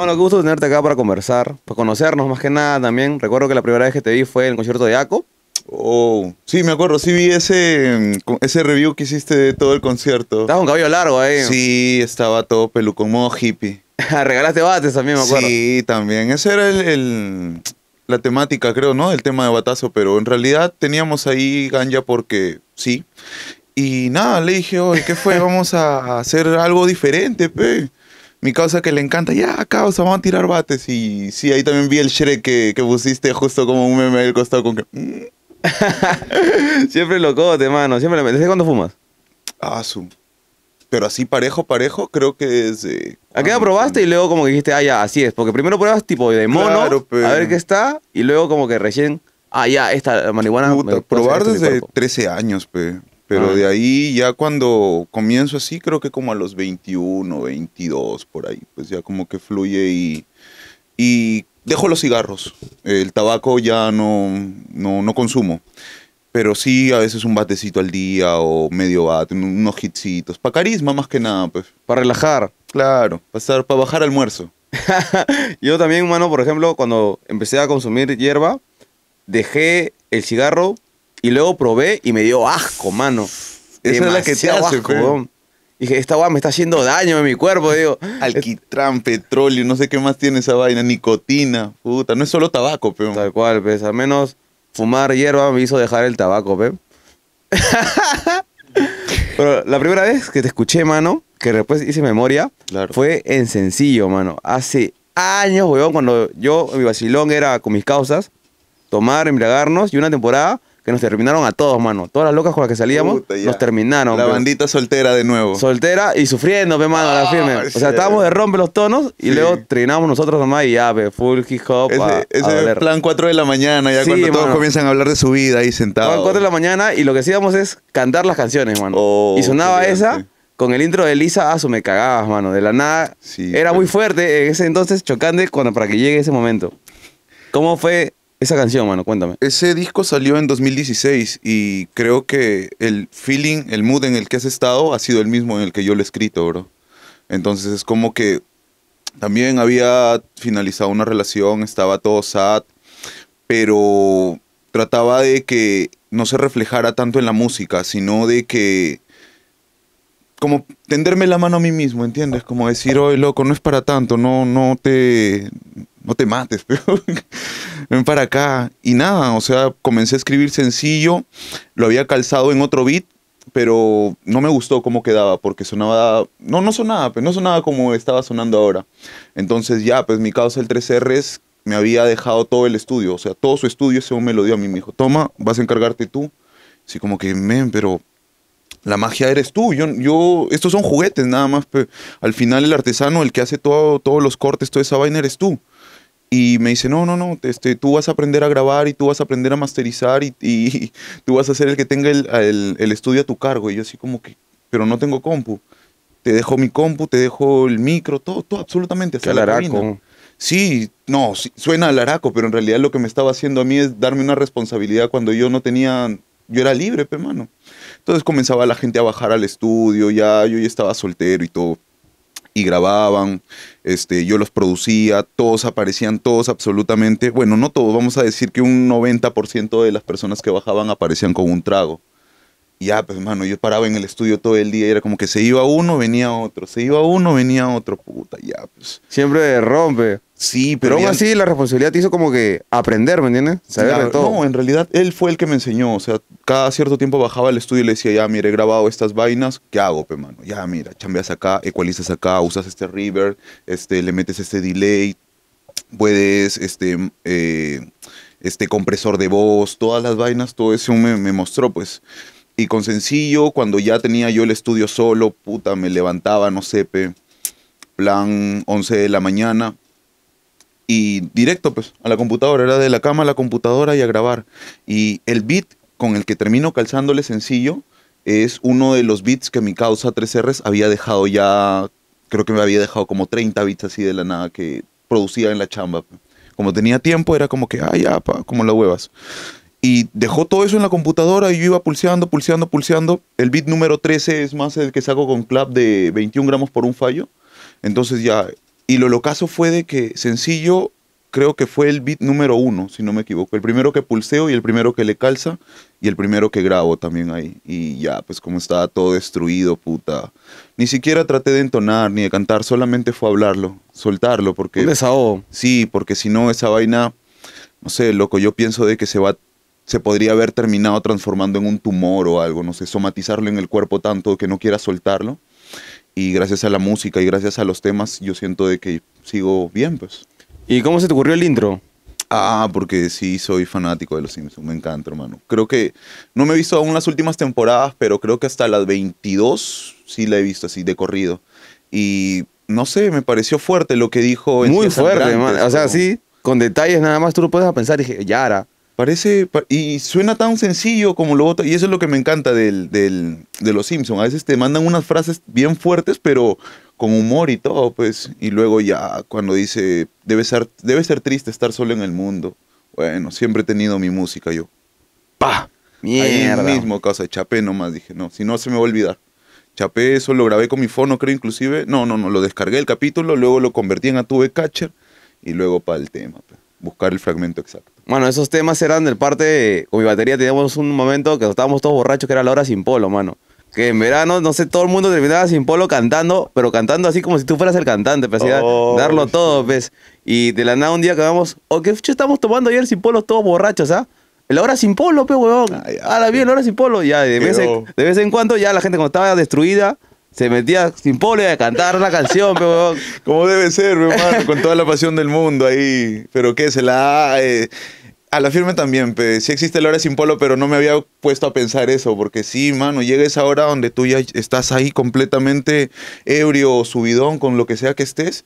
Bueno, qué gusto tenerte acá para conversar, para conocernos más que nada también. Recuerdo que la primera vez que te vi fue en el concierto de ACO. Oh, sí, me acuerdo, sí vi ese, mm, ese review que hiciste de todo el concierto. Estabas con cabello largo ahí. Sí, estaba todo peluco modo hippie. Regalaste bates también, me acuerdo. Sí, también. Esa era la temática, creo, ¿no? El tema de batazo, pero en realidad teníamos ahí ganja porque sí. Y nada, le dije, oye, ¿qué fue? Vamos a hacer algo diferente, pe mi causa que le encanta, ya, causa, vamos a tirar bates. Y sí, ahí también vi el Shrek que, pusiste justo como un meme del costado con que... Mm. Siempre siempre locote, mano, siempre lo ¿Desde cuándo fumas? Ah, su... Pero así parejo, parejo, creo que desde... Eh, ¿A qué ah, probaste y luego como que dijiste, ah, ya, así es? Porque primero pruebas tipo de mono, a ver qué está, y luego como que recién, ah, ya, esta marihuana... Puta, probar desde 13 años, pe. Pero ah. de ahí ya cuando comienzo así, creo que como a los 21, 22, por ahí, pues ya como que fluye y, y dejo los cigarros. El tabaco ya no, no, consumo. Pero sí, a veces un batecito al día o medio bate, unos hitsitos. Para carisma más que nada, pues. Para relajar. Claro, para bajar almuerzo. Yo también, mano, por ejemplo, cuando empecé a consumir hierba, dejé el cigarro y luego probé y me dio asco, mano. Esa es la que te hace, asco, Dije, esta weá me está haciendo daño en mi cuerpo, digo. Alquitrán, petróleo, no sé qué más tiene esa vaina, nicotina, puta, no es solo tabaco, peón. Tal cual, pues, al menos fumar hierba me hizo dejar el tabaco, peón. Pero la primera vez que te escuché, mano, que después hice memoria, fue en sencillo, mano. Hace años, weón, cuando yo, mi vacilón era con mis causas, tomar, embriagarnos, y una temporada que nos terminaron a todos, mano. Todas las locas con las que salíamos nos terminaron. La pues. bandita soltera de nuevo. Soltera y sufriendo, ve, mano, la ah, firme. O sea, estábamos de rompe los tonos y luego trinamos nosotros nomás y ya, ve. full hip hop. Ese, a, plan 4 de la mañana, ya cuando todos comienzan a hablar de su vida ahí sentados. Plan 4 de la mañana y lo que hacíamos es cantar las canciones, mano. Oh, y sonaba esa con el intro de Lisa, ah, su me cagabas, mano. De la nada. era muy fuerte en ese entonces, chocante, cuando, para que llegue ese momento. ¿Cómo fue esa canción, mano? Cuéntame. Ese disco salió en 2016 y creo que el feeling, el mood en el que has estado ha sido el mismo en el que yo lo he escrito, bro. Entonces es como que también había finalizado una relación, estaba todo sad, pero trataba de que no se reflejara tanto en la música, sino de que como tenderme la mano a mí mismo, ¿entiendes? Como decir, oye, loco, no es para tanto, no, no te, no te mates, pero ven para acá. Y nada, o sea, comencé a escribir sencillo, lo había calzado en otro beat, pero no me gustó cómo quedaba, porque sonaba, no, no sonaba, pero pues, no sonaba como estaba sonando ahora. Entonces ya, pues mi causa el 3Rs me había dejado todo el estudio, o sea, todo su estudio según me lo dio a mí, me dijo, toma, vas a encargarte tú. Así como que, men, pero la magia eres tú. Yo, yo, estos son juguetes nada más. Al final el artesano, el que hace todo, todos los cortes, toda esa vaina eres tú. Y me dice, no, no, no, este, tú vas a aprender a grabar y tú vas a aprender a masterizar y, y tú vas a ser el que tenga el, el, estudio a tu cargo. Y yo así como que, pero no tengo compu. Te dejo mi compu, te dejo el micro, todo, todo absolutamente. Hasta la araco. Sí, no, suena al araco, pero en realidad lo que me estaba haciendo a mí es darme una responsabilidad cuando yo no tenía, yo era libre, hermano. Entonces comenzaba la gente a bajar al estudio, ya yo ya estaba soltero y todo grababan, este, yo los producía, todos aparecían, todos absolutamente, bueno, no todos, vamos a decir que un 90% de las personas que bajaban aparecían con un trago ya, pues, mano, yo paraba en el estudio todo el día y era como que se iba uno, venía otro, se iba uno, venía otro, puta, ya, pues. Siempre rompe. Sí, pero. Pero aún así la responsabilidad te hizo como que aprender, ¿me entiendes? Saber de todo. No, en realidad él fue el que me enseñó. O sea, cada cierto tiempo bajaba al estudio y le decía, ya, mira, he grabado estas vainas, ¿qué hago, pe, mano? Ya, mira, chambeas acá, ecualizas acá, usas este reverb, este, le metes este delay, puedes, este, mm, eh, este compresor de voz, todas las vainas, todo eso me mostró, pues. Y con sencillo, cuando ya tenía yo el estudio solo, puta, me levantaba, no sepe, plan 11 de la mañana. Y directo, pues, a la computadora. Era de la cama a la computadora y a grabar. Y el beat con el que termino calzándole sencillo es uno de los beats que mi causa 3Rs había dejado ya, creo que me había dejado como 30 beats así de la nada que producía en la chamba. Como tenía tiempo, era como que, ay, ah, ya, como las huevas y dejó todo eso en la computadora y yo iba pulseando, pulseando, pulseando. El bit número 13 es más el que saco con clap de 21 gramos por un fallo. Entonces ya, y lo locazo fue de que sencillo, creo que fue el bit número uno, si no me equivoco. El primero que pulseo y el primero que le calza y el primero que grabo también ahí. Y ya, pues como estaba todo destruido, puta. Ni siquiera traté de entonar ni de cantar, solamente fue hablarlo, soltarlo, porque... Un desahogo. Sí, porque si no esa vaina, no sé, loco, yo pienso de que se va se podría haber terminado transformando en un tumor o algo, no sé, somatizarlo en el cuerpo tanto que no quiera soltarlo. Y gracias a la música y gracias a los temas, yo siento de que sigo bien, pues. ¿Y cómo se te ocurrió el intro? Ah, porque sí soy fanático de los Simpsons, me encanta, hermano. Creo que no me he visto aún las últimas temporadas, pero creo que hasta las 22 sí la he visto así de corrido. Y no sé, me pareció fuerte lo que dijo. Muy fuerte, hermano. o sea, sí, con detalles nada más tú lo puedes pensar. Dije, Yara, Parece, y suena tan sencillo como lo otro, y eso es lo que me encanta del, del, de los Simpsons. A veces te mandan unas frases bien fuertes, pero con humor y todo, pues. Y luego ya cuando dice, debe ser, debe ser triste estar solo en el mundo. Bueno, siempre he tenido mi música yo. ¡Pah! Mierda. Ahí mismo, causa, chapé nomás, dije, no, si no se me va a olvidar. Chapé eso, lo grabé con mi fono, creo, inclusive. No, no, no, lo descargué el capítulo, luego lo convertí en tuve Catcher y luego para el tema. Pues buscar el fragmento exacto. Bueno, esos temas eran del parte. De, con mi batería teníamos un momento que estábamos todos borrachos, que era la hora sin polo, mano. Que en verano, no sé, todo el mundo terminaba sin polo cantando, pero cantando así como si tú fueras el cantante, pues, oh, darlo todo, ¿ves? Pues. Y de la nada un día acabamos, o oh, qué estamos tomando ayer sin polo, todos borrachos, ¿ah? La hora sin polo, pues, weón Ah, la Ahora bien, la hora sin polo. Ya, de vez, en, de vez en cuando, ya la gente cuando estaba destruida, se metía sin polo a cantar la canción, pero Como debe ser, hermano, con toda la pasión del mundo ahí. Pero qué, se la... Eh, a la firme también, si existe la hora sin polo, pero no me había puesto a pensar eso, porque sí, mano, llega esa hora donde tú ya estás ahí completamente ebrio subidón con lo que sea que estés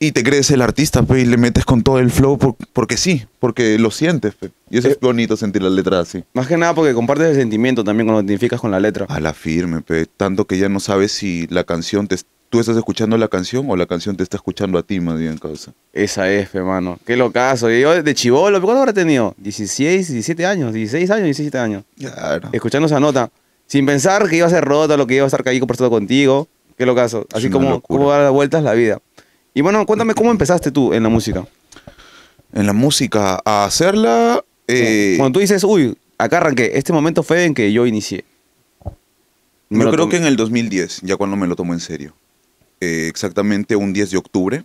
y te crees el artista, pe, pues, y le metes con todo el flow porque sí, porque lo sientes, pues. Y eso eh, es bonito sentir la letra así. Más que nada porque compartes el sentimiento también cuando te identificas con la letra. A la firme, pe. Pues, tanto que ya no sabes si la canción te... Tú estás escuchando la canción o la canción te está escuchando a ti, más bien, causa. Esa es, pe, mano. Qué locazo. Yo de chivolo, ¿cuánto habrá tenido? 16, 17 años, 16 años, 17 años. Claro. Escuchando esa nota. Sin pensar que iba a ser rota, lo que iba a estar por todo contigo. Qué locazo. Así como, como da vueltas la vida. Y bueno, cuéntame cómo empezaste tú en la música. En la música, a hacerla. Eh, cuando tú dices, uy, acá arranqué, este momento fue en que yo inicié. yo creo que en el 2010, ya cuando me lo tomo en serio. Eh, exactamente un 10 de octubre,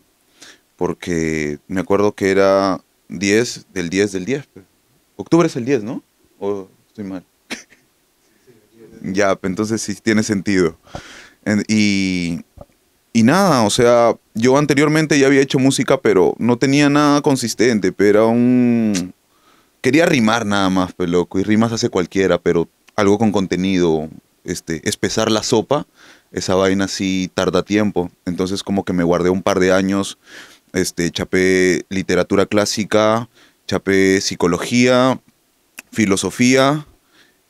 porque me acuerdo que era 10 del 10 del 10. Octubre es el 10, ¿no? ¿O estoy mal? ya, entonces sí tiene sentido. y y nada, o sea, yo anteriormente ya había hecho música, pero no tenía nada consistente, pero era un... Quería rimar nada más, peloco, pues, y rimas hace cualquiera, pero algo con contenido, este, espesar la sopa, esa vaina sí tarda tiempo. Entonces como que me guardé un par de años, este, chapé literatura clásica, chapé psicología, filosofía,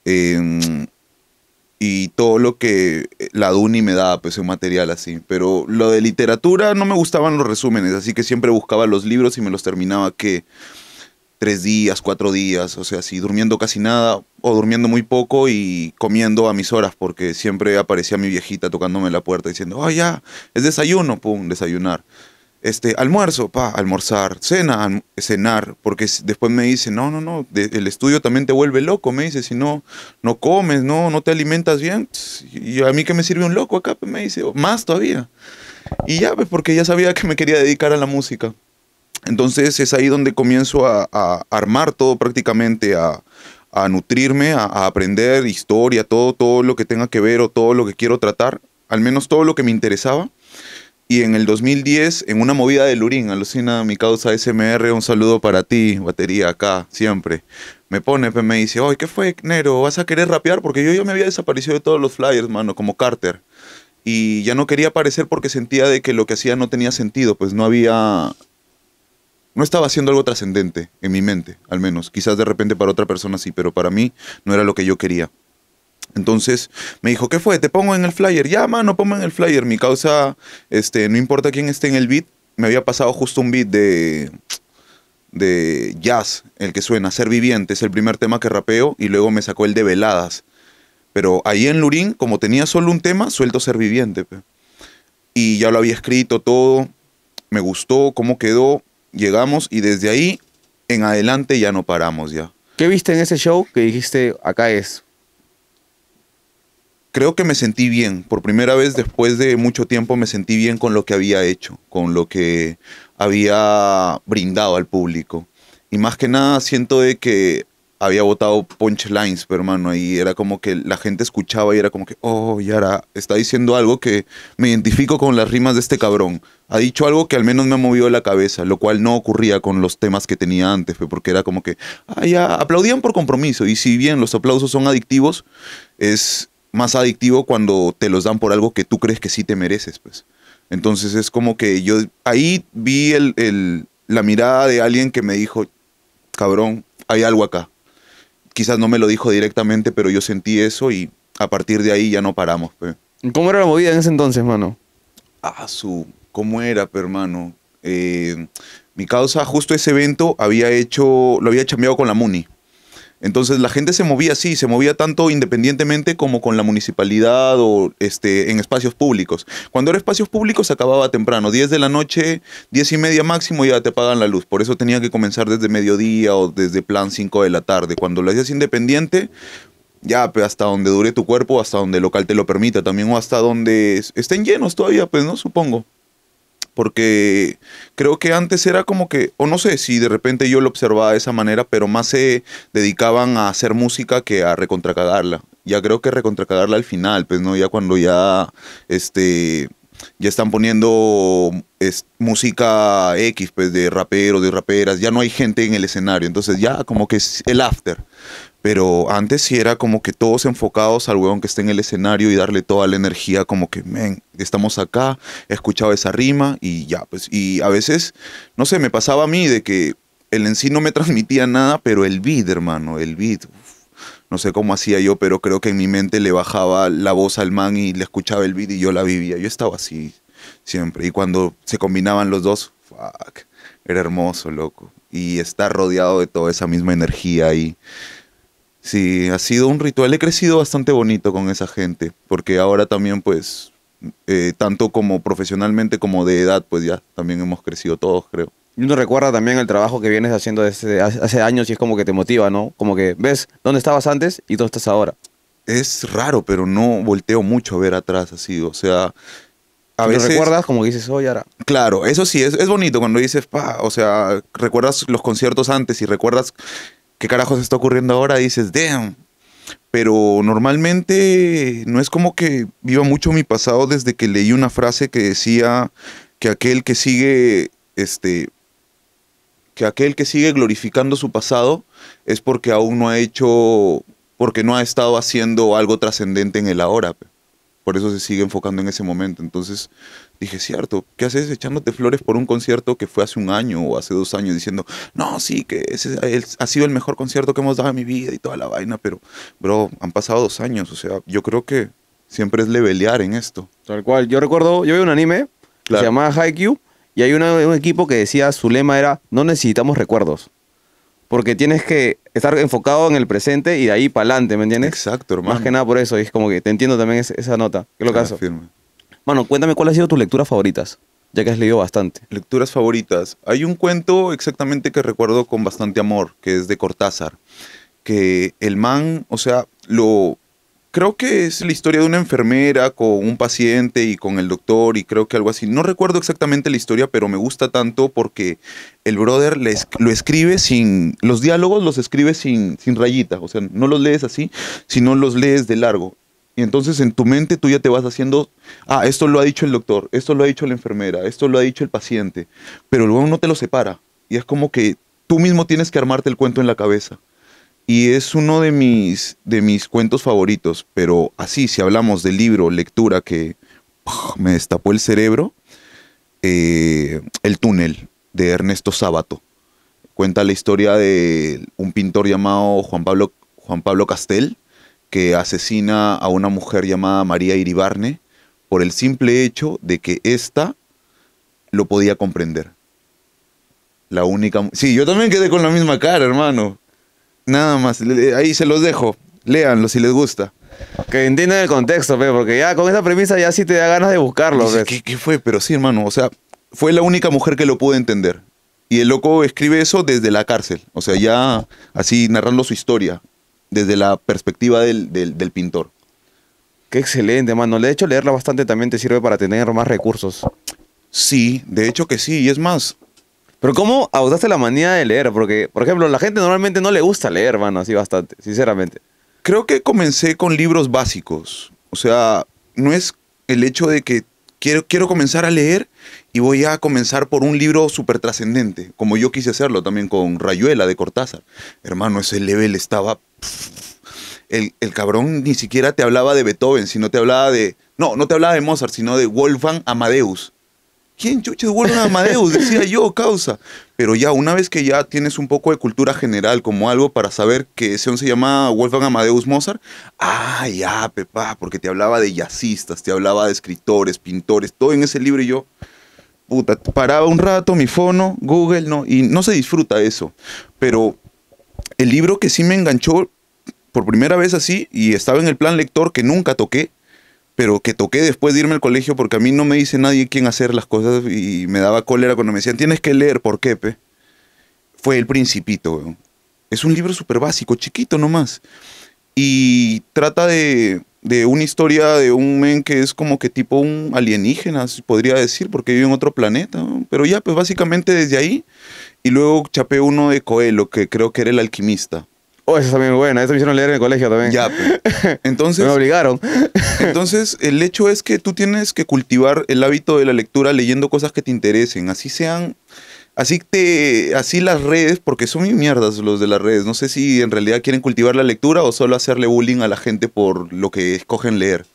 em, y todo lo que eh, la Duni me daba, pues un material así. Pero lo de literatura no me gustaban los resúmenes, así que siempre buscaba los libros y me los terminaba que tres días, cuatro días, o sea, así durmiendo casi nada o durmiendo muy poco y comiendo a mis horas, porque siempre aparecía mi viejita tocándome la puerta diciendo, oh ya, es desayuno, pum, desayunar este, almuerzo, pa, almorzar, cena, cenar, porque después me dice, no, no, no, el estudio también te vuelve loco, me dice, si no, no comes, no, no te alimentas bien, y a mí que me sirve un loco acá, pues, me dice, oh, más todavía. Y ya, pues, porque ya sabía que me quería dedicar a la música. Entonces es ahí donde comienzo a, armar todo prácticamente, a, nutrirme, a, a, aprender historia, todo, todo lo que tenga que ver o todo lo que quiero tratar, al menos todo lo que me interesaba y en el 2010, en una movida de Lurín, alucina mi causa SMR, un saludo para ti, batería acá, siempre. Me pone, me dice, oye, ¿qué fue, Nero? ¿Vas a querer rapear? Porque yo ya me había desaparecido de todos los flyers, mano, como Carter. Y ya no quería aparecer porque sentía de que lo que hacía no tenía sentido, pues no había... No estaba haciendo algo trascendente, en mi mente, al menos. Quizás de repente para otra persona sí, pero para mí no era lo que yo quería. Entonces me dijo, ¿qué fue? Te pongo en el flyer. Ya, mano, pongo en el flyer. Mi causa, este, no importa quién esté en el beat, me había pasado justo un beat de, de jazz, el que suena, Ser Viviente, es el primer tema que rapeo, y luego me sacó el de Veladas. Pero ahí en Lurín, como tenía solo un tema, suelto Ser Viviente. Y ya lo había escrito todo, me gustó cómo quedó, llegamos y desde ahí en adelante ya no paramos ya. ¿Qué viste en ese show que dijiste, acá es? creo que me sentí bien. Por primera vez después de mucho tiempo me sentí bien con lo que había hecho, con lo que había brindado al público. Y más que nada siento de que había votado punchlines, pero hermano, ahí era como que la gente escuchaba y era como que, oh, Yara, está diciendo algo que me identifico con las rimas de este cabrón. Ha dicho algo que al menos me ha movido la cabeza, lo cual no ocurría con los temas que tenía antes, porque era como que, ah, ya, aplaudían por compromiso. Y si bien los aplausos son adictivos, es, más adictivo cuando te los dan por algo que tú crees que sí te mereces, pues. Entonces es como que yo ahí vi el, la mirada de alguien que me dijo, cabrón, hay algo acá. Quizás no me lo dijo directamente, pero yo sentí eso y a partir de ahí ya no paramos. ¿Cómo era la movida en ese entonces, mano? Ah, su, ¿cómo era, hermano? Eh, mi causa, justo ese evento, había hecho, lo había chambeado con la Muni. Entonces la gente se movía así, se movía tanto independientemente como con la municipalidad o este, en espacios públicos. Cuando era espacios públicos acababa temprano, 10 de la noche, 10 y media máximo ya te pagan la luz. Por eso tenía que comenzar desde mediodía o desde plan 5 de la tarde. Cuando lo hacías independiente, ya, pues hasta donde dure tu cuerpo, hasta donde el local te lo permita también, o hasta donde estén llenos todavía, pues, ¿no? Supongo porque creo que antes era como que, o no sé si de repente yo lo observaba de esa manera, pero más se dedicaban a hacer música que a recontracagarla. Ya creo que recontracagarla al final, pues no, ya cuando ya, este, ya están poniendo música X, pues de raperos, de raperas, ya no hay gente en el escenario, entonces ya como que es el after. Pero antes sí era como que todos enfocados al huevón que está en el escenario y darle toda la energía, como que, men, estamos acá, he escuchado esa rima y ya, pues. Y a veces, no sé, me pasaba a mí de que el en sí no me transmitía nada, pero el beat, hermano, el beat. no sé cómo hacía yo, pero creo que en mi mente le bajaba la voz al man y le escuchaba el beat y yo la vivía. Yo estaba así siempre. Y cuando se combinaban los dos, fuck, era hermoso, loco. Y estar rodeado de toda esa misma energía ahí. Sí, ha sido un ritual. He crecido bastante bonito con esa gente, porque ahora también, pues, eh, tanto como profesionalmente como de edad, pues ya también hemos crecido todos, creo. Y uno recuerda también el trabajo que vienes haciendo desde hace años y es como que te motiva, ¿no? Como que ves dónde estabas antes y dónde estás ahora. Es raro, pero no volteo mucho a ver atrás así, o sea... A veces, recuerdas como dices, hoy, ahora. Claro, eso sí, es, es bonito cuando dices, pa, o sea, recuerdas los conciertos antes y recuerdas ¿qué carajos está ocurriendo ahora? dices, damn. Pero normalmente no es como que viva mucho mi pasado desde que leí una frase que decía que aquel que sigue, este, que aquel que sigue glorificando su pasado es porque aún no ha hecho, porque no ha estado haciendo algo trascendente en el ahora. Por eso se sigue enfocando en ese momento. Entonces, Dije, cierto, ¿qué haces echándote flores por un concierto que fue hace un año o hace dos años diciendo, no, sí, que ese ha sido el mejor concierto que hemos dado en mi vida y toda la vaina, pero, bro, han pasado dos años, o sea, yo creo que siempre es levelear en esto. Tal cual, yo recuerdo, yo vi un anime que se llama Haikyuu y hay una, un equipo que decía, su lema era, no necesitamos recuerdos porque tienes que estar enfocado en el presente y de ahí para adelante, ¿me entiendes? Exacto, hermano. Más que nada por eso, es como que te entiendo también esa nota. ¿Qué lo que bueno, cuéntame cuál ha sido tus lecturas favoritas, ya que has leído bastante. Lecturas favoritas. Hay un cuento exactamente que recuerdo con bastante amor, que es de Cortázar, que el man, o sea, lo... Creo que es la historia de una enfermera con un paciente y con el doctor y creo que algo así. No recuerdo exactamente la historia, pero me gusta tanto porque el brother lo escribe sin... Los diálogos los escribe sin, sin rayitas, o sea, no los lees así, sino los lees de largo y entonces en tu mente tú ya te vas haciendo, ah, esto lo ha dicho el doctor, esto lo ha dicho la enfermera, esto lo ha dicho el paciente, pero luego no te lo separa. Y es como que tú mismo tienes que armarte el cuento en la cabeza. Y es uno de mis, de mis cuentos favoritos, pero así, si hablamos de libro, lectura que me destapó el cerebro, eh, El túnel de Ernesto Sábato. Cuenta la historia de un pintor llamado Juan Pablo, Juan Pablo Castel, que asesina a una mujer llamada María Iribarne por el simple hecho de que ésta lo podía comprender. La única... Sí, yo también quedé con la misma cara, hermano. Nada más, ahí se los dejo. Leanlo si les gusta. Que entiendan el contexto, porque ya con esa premisa ya sí te da ganas de buscarlo. ¿Qué fue? Pero sí, hermano, o sea, fue la única mujer que lo pudo entender. Y el loco escribe eso desde la cárcel, o sea, ya así narrando su historia desde la perspectiva del, del, pintor. Qué excelente, mano. De hecho, leerla bastante también te sirve para tener más recursos. Sí, de hecho que sí, y es más. Pero ¿cómo adoptaste la manía de leer? Porque, por ejemplo, la gente normalmente no le gusta leer, mano, así bastante, sinceramente. Creo que comencé con libros básicos. O sea, no es el hecho de que quiero, quiero comenzar a leer y voy a comenzar por un libro súper trascendente, como yo quise hacerlo también con Rayuela de Cortázar. Hermano, ese level estaba... El, cabrón ni siquiera te hablaba de Beethoven, sino te hablaba de... No, no te hablaba de Mozart, sino de Wolfgang Amadeus. ¿Quién chuches Wolfgang Amadeus? Decía yo, causa. Pero ya, una vez que ya tienes un poco de cultura general como algo para saber que ese se llama Wolfgang Amadeus Mozart, ah, ya, pepa, porque te hablaba de jazzistas, te hablaba de escritores, pintores, todo en ese libro y yo puta, paraba un rato mi fono, Google, no, y no se disfruta eso. Pero el libro que sí me enganchó por primera vez así, y estaba en el plan lector que nunca toqué, pero que toqué después de irme al colegio porque a mí no me dice nadie quién hacer las cosas y me daba cólera cuando me decían, tienes que leer, ¿por qué, Fue El Principito, Es un libro súper básico, chiquito nomás. Y trata de de una historia de un men que es como que tipo un alienígena, podría decir, porque vive en otro planeta. Pero ya, pues básicamente desde ahí. Y luego chapé uno de Coelho, que creo que era el alquimista. Oh, esa es también buena, esa me hicieron leer en el colegio también. Ya, pues. entonces... me obligaron. entonces, el hecho es que tú tienes que cultivar el hábito de la lectura leyendo cosas que te interesen, así sean Así, te, así las redes, porque son muy mierdas los de las redes. No sé si en realidad quieren cultivar la lectura o solo hacerle bullying a la gente por lo que escogen leer.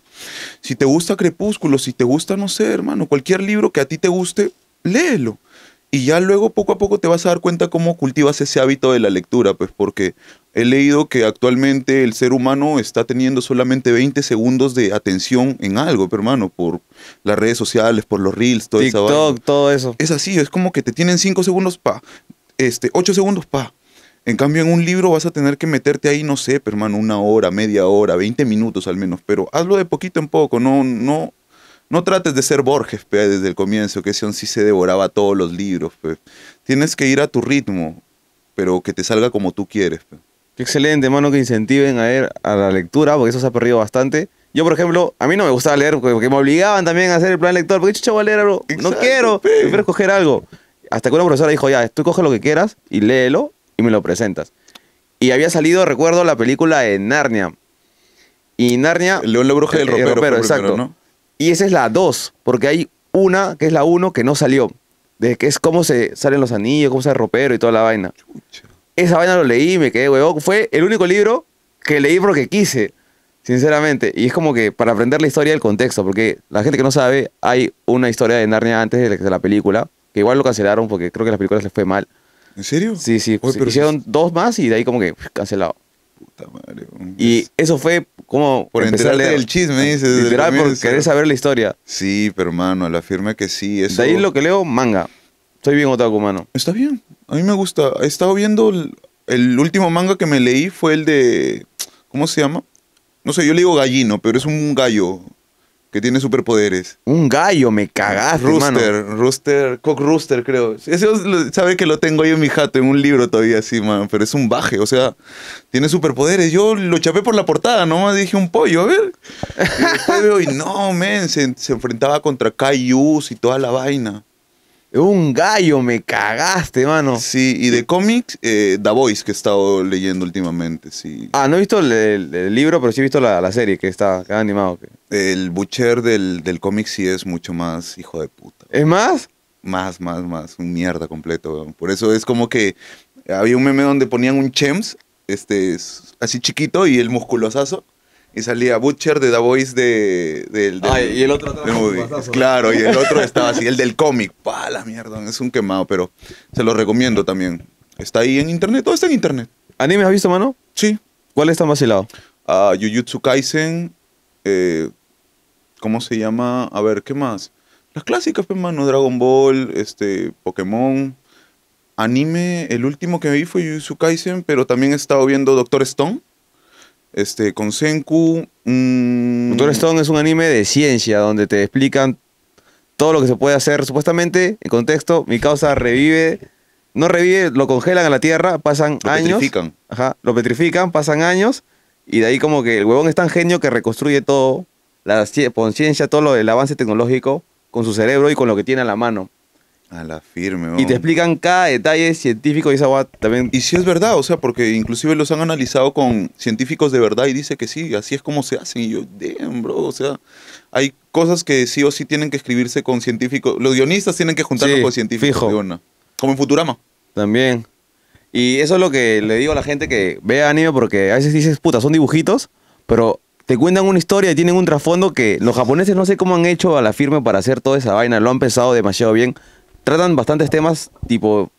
Si te gusta Crepúsculo, si te gusta, no sé, hermano, cualquier libro que a ti te guste, léelo. Y ya luego poco a poco te vas a dar cuenta cómo cultivas ese hábito de la lectura, pues porque he leído que actualmente el ser humano está teniendo solamente 20 segundos de atención en algo, hermano, por las redes sociales, por los reels, todo todo eso. Es así, es como que te tienen 5 segundos pa, este, 8 segundos pa. En cambio, en un libro vas a tener que meterte ahí, no sé, pero hermano, una hora, media hora, 20 minutos al menos, pero hazlo de poquito en poco, no, no no trates de ser Borges pues, desde el comienzo, que ese on sí se devoraba todos los libros. Pe. Pues. Tienes que ir a tu ritmo, pero que te salga como tú quieres. Pe. Pues. Qué excelente, mano, que incentiven a, ir a la lectura, porque eso se ha perdido bastante. Yo, por ejemplo, a mí no me gustaba leer porque me obligaban también a hacer el plan lector. Porque chucha voy a leer algo. no quiero. quiero Prefiero escoger algo. Hasta que una profesora dijo, ya, tú coge lo que quieras y léelo y me lo presentas. Y había salido, recuerdo, la película de Narnia. Y Narnia... León la bruja del eh, eh, ropero. El ropero exacto. Y esa es la 2, porque hay una que es la 1 que no salió. De que es cómo se salen los anillos, cómo se ropero y toda la vaina. Esa vaina lo leí, me quedé huevón. Fue el único libro que leí porque quise, sinceramente. Y es como que para aprender la historia el contexto, porque la gente que no sabe, hay una historia de Narnia antes de la película, que igual lo cancelaron porque creo que la película se fue mal. ¿En serio? Sí, sí. hicieron dos más y de ahí como que cancelado madre. Y eso fue como por enterarte del chisme, Literal, por querer saber la historia. Sí, pero hermano, la firma que sí. Eso... De ahí lo que leo, manga. Estoy bien otaku, mano. Está bien. A mí me gusta. He estado viendo. El, el último manga que me leí fue el de. ¿Cómo se llama? No sé, yo le digo gallino, pero es un gallo que tiene superpoderes. Un gallo, me cagaste, Rooster, Rooster, Cock Rooster, creo. Ese sabe que lo tengo ahí en mi jato, en un libro todavía así, man. Pero es un baje, o sea, tiene superpoderes. Yo lo chapé por la portada, nomás dije un pollo, a ver. Y después veo, no, men, se, enfrentaba contra Kaius y toda la vaina. Un gallo, me cagaste, mano. Sí, y de cómics, eh, The Voice, que he estado leyendo últimamente, sí. Ah, no he visto el, libro, pero sí he visto la, serie que está, animado. El Butcher del, del cómic sí es mucho más hijo de puta. ¿Es más? Más, más, más. Un mierda completo. Por eso es como que había un meme donde ponían un Chems, este, así chiquito y el musculosazo y salía Butcher de The Voice de, del, ah, y el otro también, Claro, y el otro estaba así, el del cómic. Pa, la mierda, es un quemado, pero se lo recomiendo también. Está ahí en internet, todo está en internet. anime has visto, mano? Sí. ¿Cuál está más helado? a ah, Jujutsu Kaisen, eh, ¿cómo se llama? A ver, ¿qué más? Las clásicas, pues, mano, Dragon Ball, este, Pokémon. Anime, el último que vi fue Jujutsu Kaisen, pero también he estado viendo Doctor Stone este, con Senku. Mmm... Doctor Stone es un anime de ciencia donde te explican todo lo que se puede hacer. Supuestamente, en contexto, mi causa revive. No revive, lo congelan a la tierra, pasan años. Lo petrifican. Ajá, lo petrifican, pasan años. Y de ahí, como que el huevón es tan genio que reconstruye todo, la conciencia, todo el avance tecnológico con su cerebro y con lo que tiene a la mano. A la firme, Y te explican cada detalle científico y esa también. Y si es verdad, o sea, porque inclusive los han analizado con científicos de verdad y dice que sí, así es como se hacen. Y yo, damn, bro, o sea, hay cosas que sí o sí tienen que escribirse con científicos. Los guionistas tienen que juntarse con científicos. Como en Futurama. También. Y eso es lo que le digo a la gente que ve anime porque a veces dices, puta, son dibujitos, pero te cuentan una historia y tienen un trasfondo que los japoneses no sé cómo han hecho a la firme para hacer toda esa vaina. Lo han pensado demasiado bien tratan bastantes temas tipo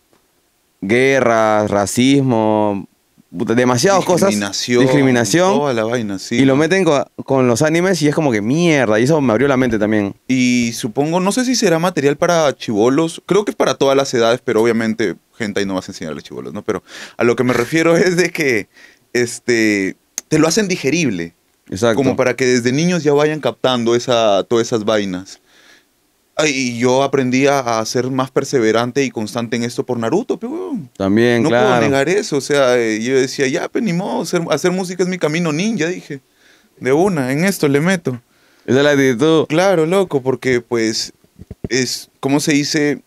guerras, racismo, demasiadas cosas. Discriminación. Toda la vaina, sí. Y lo meten con, los animes y es como que mierda. Y eso me abrió la mente también. Y supongo, no sé si será material para chivolos. Creo que es para todas las edades, pero obviamente gente ahí no vas a enseñarle chivolos, ¿no? Pero a lo que me refiero es de que este, te lo hacen digerible. Exacto. Como para que desde niños ya vayan captando esa, todas esas vainas. Ah, y yo aprendí a, ser más perseverante y constante en esto por Naruto, pero También, no puedo negar eso. O sea, eh, yo decía, ya, pues ni modo, hacer, música es mi camino ninja, dije. De una, en esto le meto. Esa es la actitud. Claro, loco, porque pues es, ¿cómo se dice?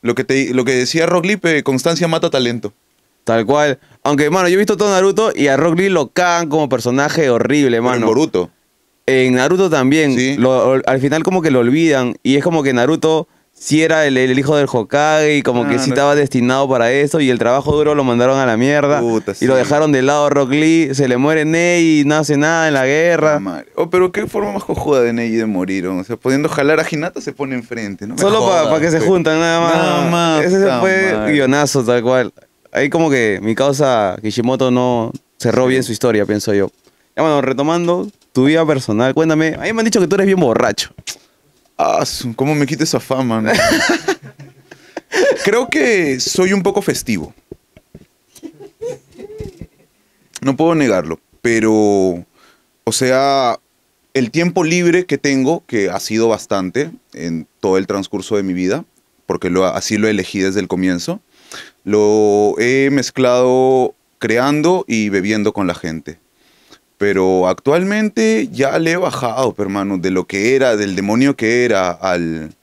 Lo que, te, lo que decía Rock Lee, constancia mata talento. Tal cual. Aunque, mano, yo he visto todo Naruto y a Rock Lee lo cagan como personaje horrible, mano. Boruto en Naruto también, al final como que lo olvidan y es como que Naruto si era el, hijo del Hokage y como que si estaba destinado para eso y el trabajo duro lo mandaron a la mierda y lo dejaron de lado Rock Lee, se le muere Nei, no hace nada en la guerra. Oh, pero qué forma más cojuda de Ney de morir, o sea, pudiendo jalar a Hinata se pone enfrente, ¿no? Solo para que se juntan nada más. Ese fue guionazo tal cual. Ahí como que mi causa Kishimoto no cerró bien su historia, pienso yo. Ya bueno, retomando, tu vida personal, cuéntame. A mí me han dicho que tú eres bien borracho. Ah, ¿cómo me quites esa fama? Creo que soy un poco festivo. No puedo negarlo, pero, o sea, el tiempo libre que tengo, que ha sido bastante en todo el transcurso de mi vida, porque así lo elegí desde el comienzo, lo he mezclado creando y bebiendo con la gente. Pero actualmente ya le he bajado, hermano, de lo que era, del demonio que era al,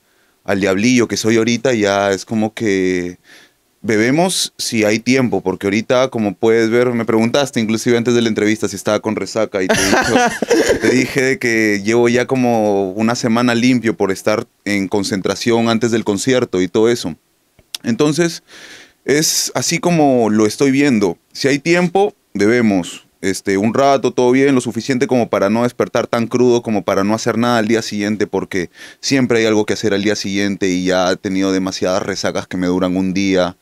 diablillo que soy ahorita, ya es como que bebemos si hay tiempo, porque ahorita, como puedes ver, me preguntaste inclusive antes de la entrevista si estaba con resaca y te, dicho, te dije que llevo ya como una semana limpio por estar en concentración antes del concierto y todo eso. Entonces, es así como lo estoy viendo. Si hay tiempo, bebemos este, un rato, todo bien, lo suficiente como para no despertar tan crudo, como para no hacer nada al día siguiente, porque siempre hay algo que hacer al día siguiente y ya he tenido demasiadas resacas que me duran un día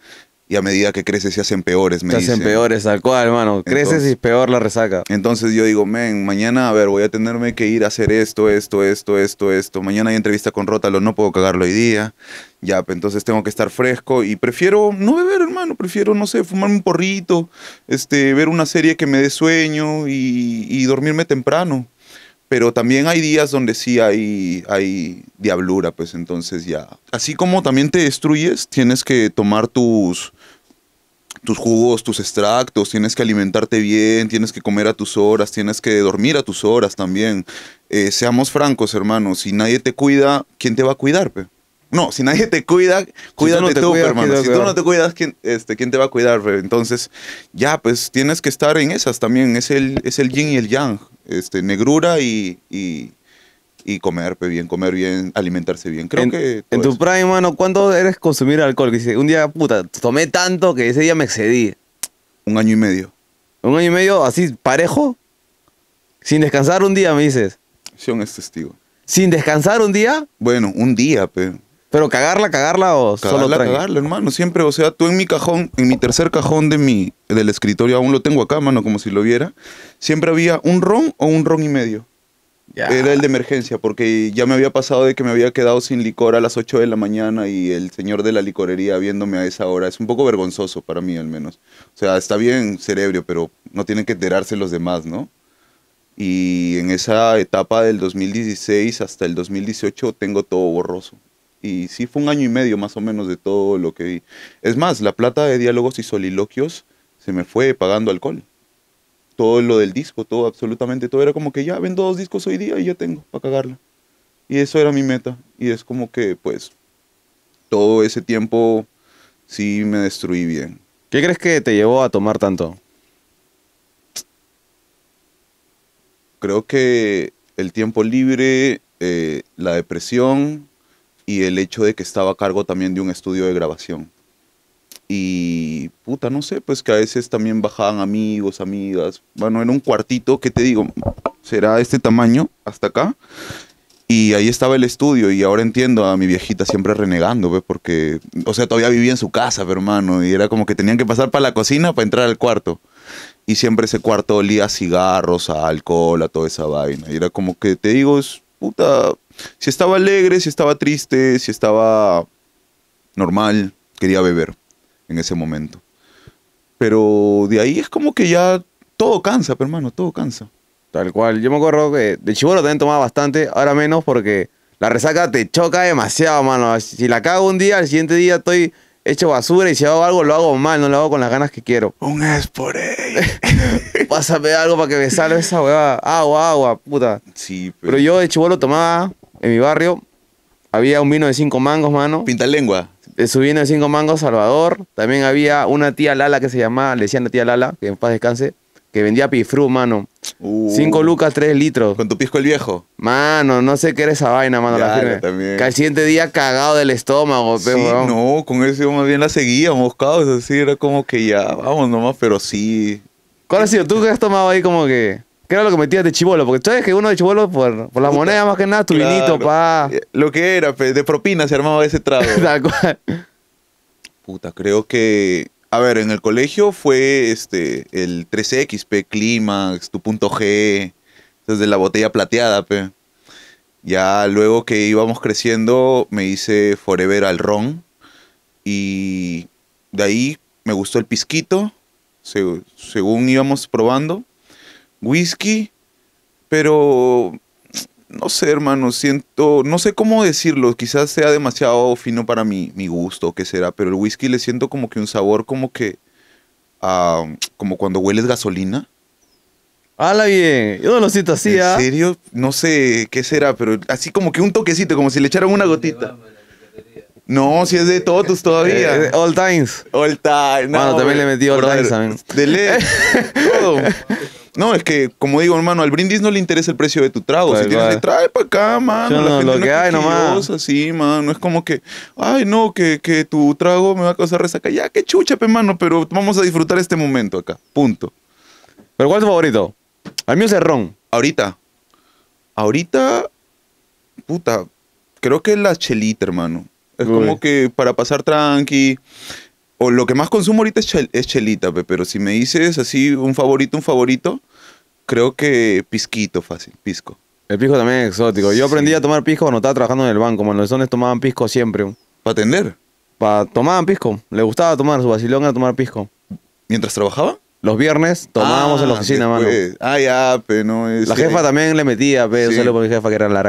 y a medida que creces se hacen peores, me Se hacen peores, tal cual, hermano. Creces y peor la resaca. Entonces yo digo, men, mañana, a ver, voy a tenerme que ir a hacer esto, esto, esto, esto, esto. Mañana hay entrevista con Rótalo, no puedo cagarlo hoy día. Ya, pues, entonces tengo que estar fresco y prefiero no beber, hermano. Prefiero, no sé, fumarme un porrito, este, ver una serie que me dé sueño y, dormirme temprano. Pero también hay días donde sí hay, hay diablura, pues entonces ya. Así como también te destruyes, tienes que tomar tus, tus jugos, tus extractos, tienes que alimentarte bien, tienes que comer a tus horas, tienes que dormir a tus horas también. Eh, seamos francos, hermano, si nadie te cuida, ¿quién te va a cuidar? Pe? No, si nadie te cuida, cuídate tú, hermano. Si tú no te cuidas, ¿quién, este, ¿quién te va a cuidar? Entonces, ya, pues tienes que estar en esas también. Es el, es el yin y el yang, este, negrura y, y comer pues, bien, comer bien, alimentarse bien. Creo en, que. En tu prime, mano, ¿cuánto eres consumir alcohol? Que un día, puta, tomé tanto que ese día me excedí. Un año y medio. ¿Un año y medio así, parejo? Sin descansar un día, me dices. Sean es testigo. ¿Sin descansar un día? Bueno, un día, pero. Pero cagarla, cagarla o cagarla, solo cagarla, hermano. Siempre, o sea, tú en mi cajón, en mi tercer cajón de mi, del escritorio, aún lo tengo acá, mano, como si lo viera. Siempre había un ron o un ron y medio. Era el de emergencia, porque ya me había pasado de que me había quedado sin licor a las 8 de la mañana y el señor de la licorería viéndome a esa hora. Es un poco vergonzoso para mí, al menos. O sea, está bien cerebro, pero no tienen que enterarse los demás, ¿no? Y en esa etapa del 2016 hasta el 2018 tengo todo borroso. Y sí, fue un año y medio más o menos de todo lo que vi. Es más, la plata de diálogos y soliloquios se me fue pagando alcohol todo lo del disco, todo, absolutamente todo. Era como que ya vendo dos discos hoy día y ya tengo para cagarla. Y eso era mi meta. Y es como que, pues, todo ese tiempo sí me destruí bien. ¿Qué crees que te llevó a tomar tanto? Creo que el tiempo libre, eh, la depresión y el hecho de que estaba a cargo también de un estudio de grabación. Y puta, no sé, pues que a veces también bajaban amigos, amigas. Bueno, era un cuartito, que te digo? Será este tamaño, hasta acá. Y ahí estaba el estudio y ahora entiendo a mi viejita siempre renegando, porque, o sea, todavía vivía en su casa, hermano, y era como que tenían que pasar para la cocina para entrar al cuarto. Y siempre ese cuarto olía a cigarros, a alcohol, a toda esa vaina. Y era como que, te digo, es puta, si estaba alegre, si estaba triste, si estaba normal, quería beber en ese momento. Pero de ahí es como que ya todo cansa, pero, hermano, todo cansa. Tal cual. Yo me acuerdo que de chivolo también tomaba bastante, ahora menos porque la resaca te choca demasiado, mano. Si la cago un día, al siguiente día estoy hecho basura y si hago algo lo hago mal, no lo hago con las ganas que quiero. Un esporé Pásame algo para que me salve esa huevada. Agua, agua, puta. Sí, pero... yo de chivolo tomaba en mi barrio, había un vino de cinco mangos, mano. lengua. Eh, subiendo en Cinco Mangos, Salvador. También había una tía Lala que se llamaba, le decían la tía Lala, que en paz descanse, que vendía pifru, mano. Uh. Cinco lucas, tres litros. ¿Con tu pisco el viejo? Mano, no sé qué era esa vaina, mano. la También. Que al siguiente día cagado del estómago, sí, No, con eso más bien la seguíamos, eso Así era como que ya, vamos nomás, pero sí. ¿Cuál ha sido? ¿Tú qué has tomado ahí como que.? ¿Qué era lo que metías de chivolo? Porque tú sabes que uno de chivolo, por, por la moneda más que nada, tu vinito, pa. Eh, lo que era, de propina se armaba ese trago. Puta, creo que. A ver, en el colegio fue este el 3XP, climax tu punto G, desde la botella plateada, pe. Ya luego que íbamos creciendo, me hice Forever al ron. Y de ahí me gustó el pisquito. según íbamos probando, whisky, pero no sé, hermano, siento, no sé cómo decirlo, quizás sea demasiado fino para mi, mi gusto, qué será, pero el whisky le siento como que un sabor como que, ah, como cuando hueles gasolina. ¡Hala bien! Yo no lo siento así, ¿ah? ¿En serio? No sé qué será, pero así como que un toquecito, como si le echaran una gotita. No, si es de todos todavía. Eh, eh, all times. All times. No, bueno, también le metí all times también. Dele todo. No, es que, como digo, hermano, al brindis no le interesa el precio de tu trago. si tienes, le trae para acá, mano. la gente lo que hay nomás. Sí, mano. No Es como que, ay, no, que, que tu trago me va a causar resaca. Ya, qué chucha, pe, mano, pero vamos a disfrutar este momento acá. Punto. ¿Pero cuál es tu favorito? A mí es el ron. Ahorita. Ahorita, puta, creo que es la chelita, hermano. Es como que para pasar tranqui. O lo que más consumo ahorita es, chelita, pero si me dices así un favorito, un favorito, creo que pisquito fácil, pisco. El pisco también es exótico. Yo aprendí a tomar pisco cuando estaba trabajando en el banco. cuando los zones tomaban pisco siempre. ¿Para atender? Para tomaban pisco. Le gustaba tomar, su vacilón era tomar pisco. ¿Mientras trabajaba? Los viernes tomábamos en la ah, oficina, mano. Ah, ya, no es. La jefa también le metía, pero solo por mi jefa que era la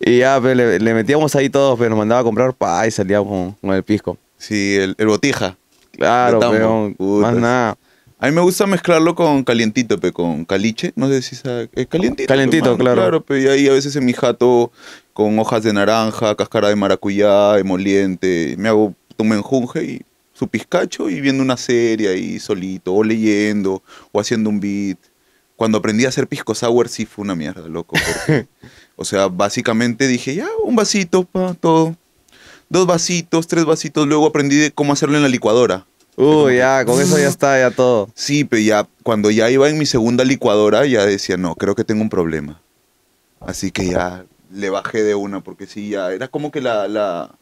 y ya, pues, le, metíamos ahí todos, pero pues, nos mandaba a comprar pa y salíamos con, el pisco. Sí, el, botija. Claro, peón, más nada. A mí me gusta mezclarlo con calientito, pe, con caliche, no sé si es calientito. Calientito, claro. Claro, pero y ahí a veces en mi jato con hojas de naranja, cáscara de maracuyá, emoliente, me hago un menjunje y su pizcacho y viendo una serie ahí solito, o leyendo, o haciendo un beat. Cuando aprendí a hacer pisco sour sí fue una mierda, loco. O sea, básicamente dije, ya, un vasito para todo. Dos vasitos, tres vasitos. Luego aprendí cómo hacerlo en la licuadora. Uy, uh, ya, con eso ya está, ya todo. Sí, pero ya, cuando ya iba en mi segunda licuadora, ya decía, no, creo que tengo un problema. Así que ya le bajé de una, porque sí, ya, era como que la, la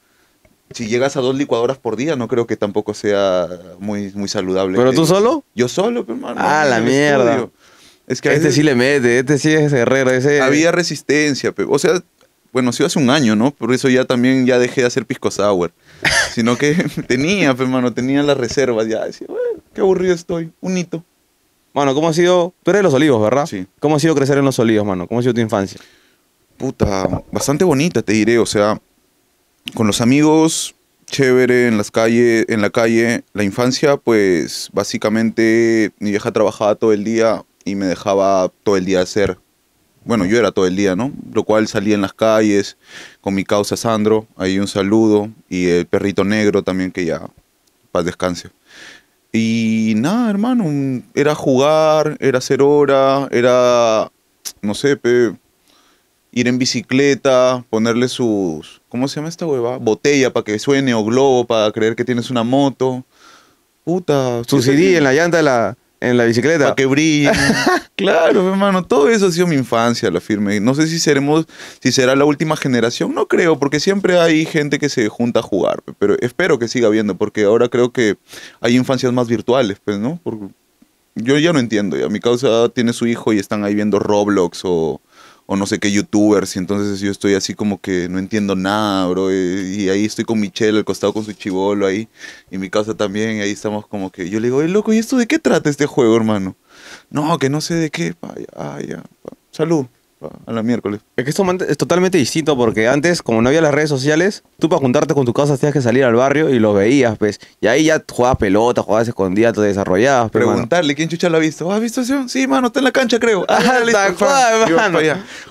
si llegas a dos licuadoras por día, no creo que tampoco sea muy, muy saludable. ¿Pero tú solo? Yo solo, hermano. Ah, la mierda. Es que este sí le mete, este sí es guerrero. Ese... Había resistencia, pero o sea, bueno, si hace un año, ¿no? Por eso ya también ya dejé de hacer pisco sour. Sino que tenía, hermano, tenía las reservas. Ya decía, bueno, qué aburrido estoy, un hito. Mano, ¿cómo ha sido? Tú eres de los olivos, ¿verdad? Sí. ¿Cómo ha sido crecer en los olivos, mano? ¿Cómo ha sido tu infancia? Puta, bastante bonita, te diré. O sea, con los amigos, chévere en las calles, en la calle, la infancia, pues básicamente mi vieja trabajaba todo el día, y me dejaba todo el día hacer. Bueno, yo era todo el día, ¿no? Lo cual salía en las calles con mi causa Sandro, ahí un saludo, y el perrito negro también que ya, paz descanse. Y nada, hermano, era jugar, era hacer hora, era, no sé, pe, ir en bicicleta, ponerle sus, ¿cómo se llama esta hueva? Botella para que suene o globo para creer que tienes una moto. Puta. sucedí en la llanta de la, en la bicicleta. que claro, hermano, todo eso ha sido mi infancia, la firme. No sé si seremos, si será la última generación, no creo, porque siempre hay gente que se junta a jugar, pero espero que siga habiendo, porque ahora creo que hay infancias más virtuales, pues, ¿no? yo ya no entiendo, mi causa tiene su hijo y están ahí viendo Roblox o o no sé qué youtubers, y entonces yo estoy así como que no entiendo nada, bro, y, ahí estoy con Michelle al costado con su chivolo ahí, y mi casa también, y ahí estamos como que, yo le digo, loco, ¿y esto de qué trata este juego, hermano? No, que no sé de qué, vaya ya, salud a la miércoles. Es que esto es totalmente distinto porque antes, como no había las redes sociales, tú para juntarte con tu casa tenías que salir al barrio y lo veías, pues. Y ahí ya jugabas pelota, jugabas escondida, te desarrollabas. Pues, Preguntarle, ¿quién chucha lo ha visto? ¿Has visto Sí, mano, está en la cancha, creo. Ah, está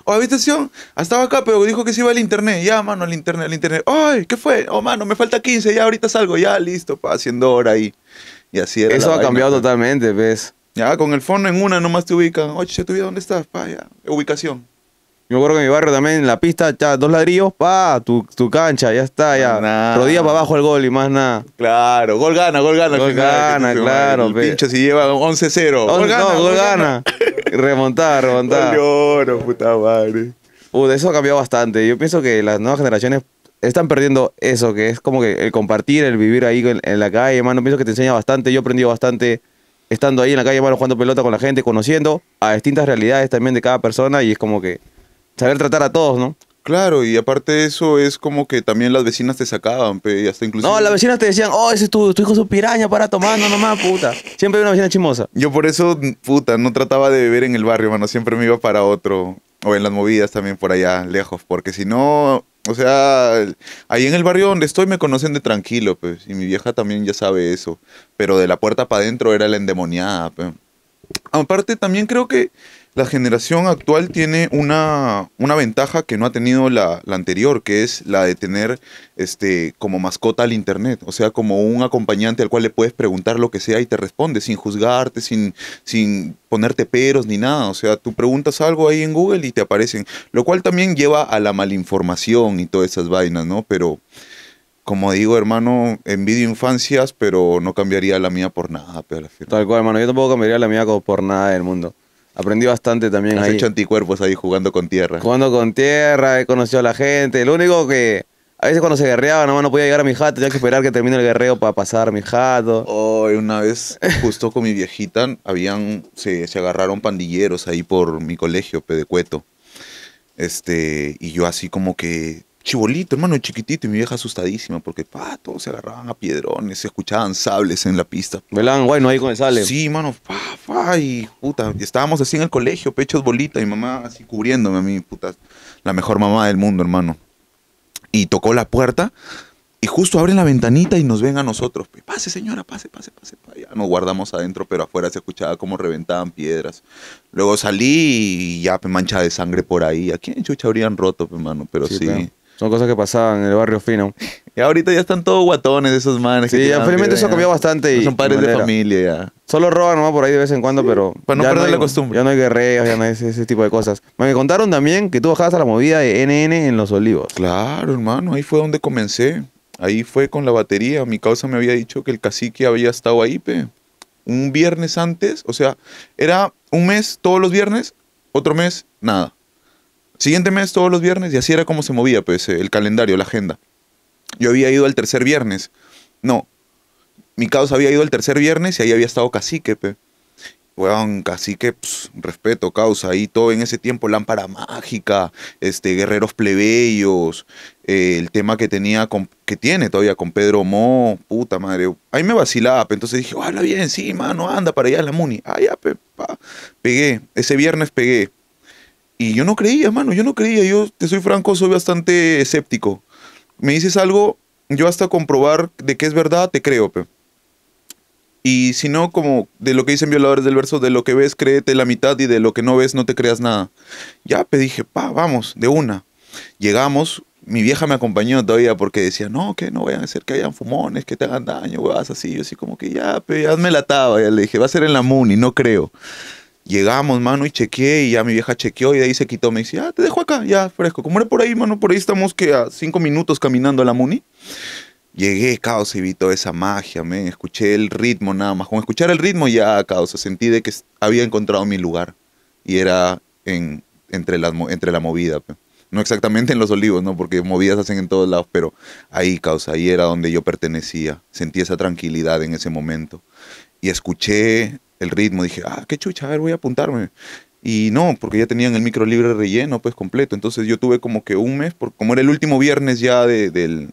¿O has visto ah, Estaba acá, pero dijo que se iba al internet. Ya, mano, al internet, al internet. ¡Ay, qué fue! Oh, mano, me falta 15, ya ahorita salgo. Ya, listo, pa, haciendo hora ahí. Y así era Eso ha cambiado pues. totalmente, ¿ves? Ya, con el fondo en una nomás te ubican. Oye, ¿tu vida dónde estás? Pa, ya. Ubicación. Yo acuerdo que en mi barrio también, en la pista, ya, dos ladrillos, pa, tu, tu cancha, ya está, ya. Ah, Rodilla para abajo el gol y más nada. Claro, gol gana, gol gana. Gol gana, claro. pinche si lleva 11-0. gol gana. Gol gana. remontada, remontada. Gol de oro, puta madre. Uh, eso ha cambiado bastante. Yo pienso que las nuevas generaciones están perdiendo eso, que es como que el compartir, el vivir ahí en, la calle, mano. Pienso que te enseña bastante. Yo he aprendido bastante estando ahí en la calle jugando pelota con la gente, conociendo a distintas realidades también de cada persona y es como que saber tratar a todos, ¿no? Claro, y aparte de eso, es como que también las vecinas te sacaban, pe, hasta incluso. No, las vecinas te decían, oh, ese es tu, hijo su piraña para tomar, no, nomás, puta. Siempre hay una vecina chimosa. Yo por eso, puta, no trataba de beber en el barrio, mano. Siempre me iba para otro. O en las movidas también por allá, lejos. Porque si no, o sea, ahí en el barrio donde estoy me conocen de tranquilo, pues. Y mi vieja también ya sabe eso. Pero de la puerta para adentro era la endemoniada, pues. Aparte, también creo que la generación actual tiene una, una ventaja que no ha tenido la, la, anterior, que es la de tener este, como mascota al Internet, o sea, como un acompañante al cual le puedes preguntar lo que sea y te responde sin juzgarte, sin, sin ponerte peros ni nada, o sea, tú preguntas algo ahí en Google y te aparecen, lo cual también lleva a la malinformación y todas esas vainas, ¿no? Pero como digo, hermano, envidio infancias, pero no cambiaría la mía por nada. Pero Tal cual, hermano, yo tampoco cambiaría la mía por nada del mundo. Aprendí bastante también Has hecho anticuerpos ahí jugando con tierra. Jugando con tierra, he conocido a la gente. Lo único que a veces cuando se guerreaba, nomás no podía llegar a mi jato, tenía que esperar que termine el guerreo para pasar mi jato. Oh, una vez, justo con mi viejita, habían, se, se agarraron pandilleros ahí por mi colegio, Pedecueto. Este, y yo así como que chibolito, hermano, chiquitito, y mi vieja asustadísima, porque pa, todos se agarraban a piedrones, se escuchaban sables en la pista. Velaban, no? ahí con el sable. Sí, mano, pa, pa, y puta, estábamos así en el colegio, pechos bolita, y mamá así cubriéndome a mí, puta, la mejor mamá del mundo, hermano. Y tocó la puerta, y justo abren la ventanita y nos ven a nosotros. Pase, señora, pase, pase, pase. Ya nos guardamos adentro, pero afuera se escuchaba como reventaban piedras. Luego salí y ya mancha de sangre por ahí. Aquí quién Chucha habrían roto, hermano, pero sí. Son cosas que pasaban en el barrio fino. Y ahorita ya están todos guatones esos manes. Sí, aparentemente eso cambió bastante. son padres de familia ya. Solo roban nomás por ahí de vez en cuando, pero. Para no perder la costumbre. Ya no hay guerreros, ya no hay ese, tipo de cosas. Me contaron también que tú bajabas a la movida de NN en Los Olivos. Claro, hermano, ahí fue donde comencé. Ahí fue con la batería. Mi causa me había dicho que el cacique había estado ahí, Un viernes antes, o sea, era un mes todos los viernes, otro mes nada. Siguiente mes, todos los viernes, y así era como se movía, pues, eh, el calendario, la agenda. Yo había ido al tercer viernes. No, mi causa había ido al tercer viernes y ahí había estado cacique, pe. Weón, cacique, pues, respeto, causa, ahí todo en ese tiempo, lámpara mágica, este, guerreros plebeyos, eh, el tema que tenía, con, que tiene todavía con Pedro Mo, puta madre. Ahí me vacilaba, entonces dije, habla bien, sí, mano, anda para allá, la muni. Ah, ya, pe, Pegué, ese viernes pegué. Y yo no creía, mano, yo no creía. Yo, te soy franco, soy bastante escéptico. Me dices algo, yo hasta comprobar de que es verdad, te creo, pe. Y si no, como de lo que dicen violadores del verso, de lo que ves, créete la mitad y de lo que no ves, no te creas nada. Ya, pe, dije, pa, vamos, de una. Llegamos, mi vieja me acompañó todavía porque decía, no, que no vayan a hacer que hayan fumones, que te hagan daño, weas, así. Yo así como que ya, pe, ya me la taba. Ya le dije, va a ser en la y no creo. Llegamos, mano, y chequeé, y ya mi vieja chequeó, y de ahí se quitó. Me dice, ah, te dejo acá, ya, fresco. Como era por ahí, mano, por ahí estamos que a cinco minutos caminando a la Muni. Llegué, caos, y vi toda esa magia, me escuché el ritmo nada más. Con escuchar el ritmo ya, caos, sentí de que había encontrado mi lugar. Y era en, entre, la, entre la movida, No exactamente en los olivos, ¿no? Porque movidas hacen en todos lados, pero ahí, caos, ahí era donde yo pertenecía. Sentí esa tranquilidad en ese momento. Y escuché el ritmo, dije, ah, qué chucha, a ver, voy a apuntarme. Y no, porque ya tenían el micro libre relleno, pues completo. Entonces yo tuve como que un mes, como era el último viernes ya del,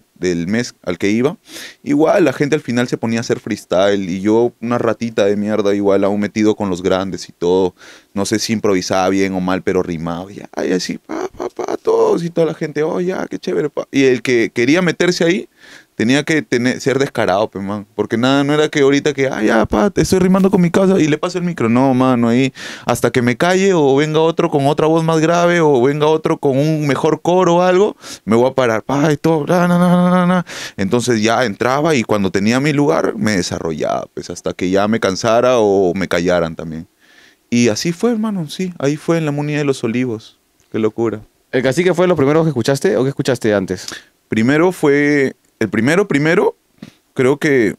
mes al que iba, igual la gente al final se ponía a hacer freestyle y yo una ratita de mierda igual aún metido con los grandes y todo. No sé si improvisaba bien o mal, pero rimaba y así, pa, pa, pa, todos y toda la gente, oh, ya, qué chévere. Y el que quería meterse ahí tenía que tener, ser descarado, pues, man. Porque nada, no era que ahorita que, ah, ya, pa, te estoy rimando con mi casa y le paso el micro. No, mano, ahí hasta que me calle o venga otro con otra voz más grave o venga otro con un mejor coro o algo, me voy a parar, pa, y todo, na, na, na, na, Entonces ya entraba y cuando tenía mi lugar me desarrollaba, pues hasta que ya me cansara o me callaran también. Y así fue, hermano, sí, ahí fue en la Munía de los Olivos. Qué locura. ¿El eh, cacique fue lo primero que escuchaste o qué escuchaste antes? Primero fue el primero, primero, creo que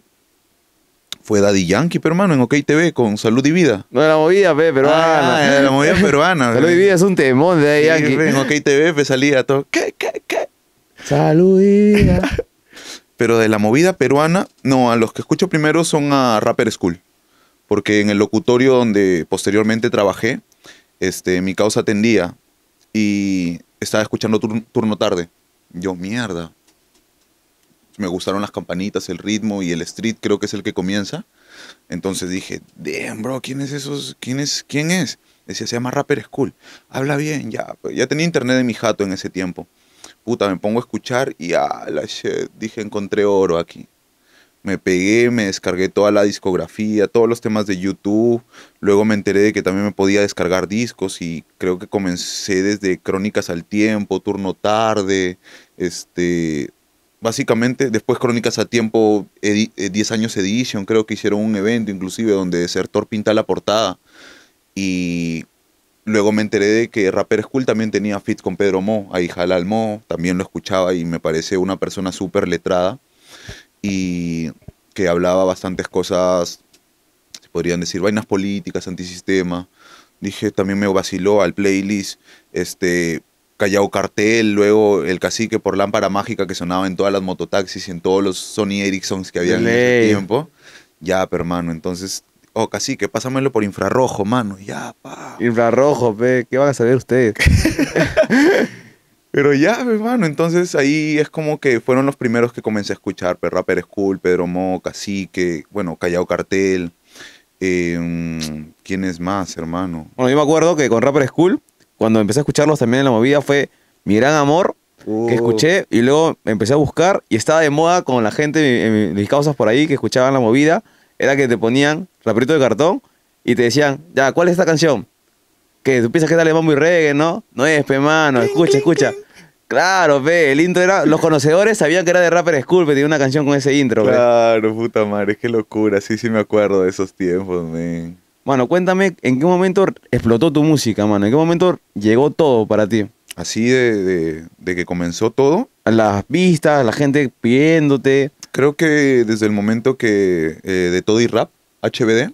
fue Daddy Yankee, pero hermano, en OK TV con Salud y Vida. No, la movida, peruana. Ah, la movida peruana. Salud y Vida es un temón de Daddy Yankee. en OK TV pues, salía todo, ¿qué, qué, qué? Salud y Vida. pero de la movida peruana, no, a los que escucho primero son a Rapper School. Porque en el locutorio donde posteriormente trabajé, este, mi causa atendía y estaba escuchando turno, turno tarde. Yo, mierda, me gustaron las campanitas, el ritmo y el street, creo que es el que comienza. Entonces dije, damn, bro, ¿quién es esos? ¿Quién es? ¿Quién es? Decía, se llama Rapper School. Habla bien, ya. Ya tenía internet de mi jato en ese tiempo. Puta, me pongo a escuchar y a ah, la shit. Dije, encontré oro aquí. Me pegué, me descargué toda la discografía, todos los temas de YouTube. Luego me enteré de que también me podía descargar discos y creo que comencé desde Crónicas al Tiempo, Turno Tarde, este, básicamente, después Crónicas a Tiempo, 10 eh, años Edition, creo que hicieron un evento inclusive donde Sertor pinta la portada. Y luego me enteré de que Rapper School también tenía fit con Pedro Mo, ahí Jalal Mo, también lo escuchaba y me parece una persona súper letrada y que hablaba bastantes cosas, se podrían decir, vainas políticas, antisistema. Dije, también me vaciló al playlist, este, Callao Cartel, luego El Cacique por Lámpara Mágica que sonaba en todas las mototaxis y en todos los Sony Ericssons que había en ese tiempo. Ya, pero hermano, entonces, oh, Cacique, pásamelo por infrarrojo, mano, ya, pa. Infrarrojo, pe, ¿qué van a saber ustedes? pero ya, hermano, entonces ahí es como que fueron los primeros que comencé a escuchar, pero Rapper School, Pedro Mo, Cacique, bueno, Callao Cartel. Em, ¿Quién es más, hermano? Bueno, yo me acuerdo que con Rapper School cuando empecé a escucharlos también en la movida fue Mi Gran Amor, que escuché uh. y luego empecé a buscar y estaba de moda con la gente, mis, mis causas por ahí que escuchaban la movida, era que te ponían raperito de cartón y te decían, ya, ¿cuál es esta canción? Que tú piensas que es mambo muy reggae, ¿no? No es, pe, mano, escucha, escucha. Claro, ve, el intro era. Los conocedores sabían que era de Rapper School, una canción con ese intro, Claro, puta madre, qué locura. Sí, sí me acuerdo de esos tiempos, me. Bueno, cuéntame, ¿en qué momento explotó tu música, mano? ¿En qué momento llegó todo para ti? Así de, que comenzó todo. Las vistas, la gente pidiéndote. Creo que desde el momento que eh, de Todo y Rap, HBD,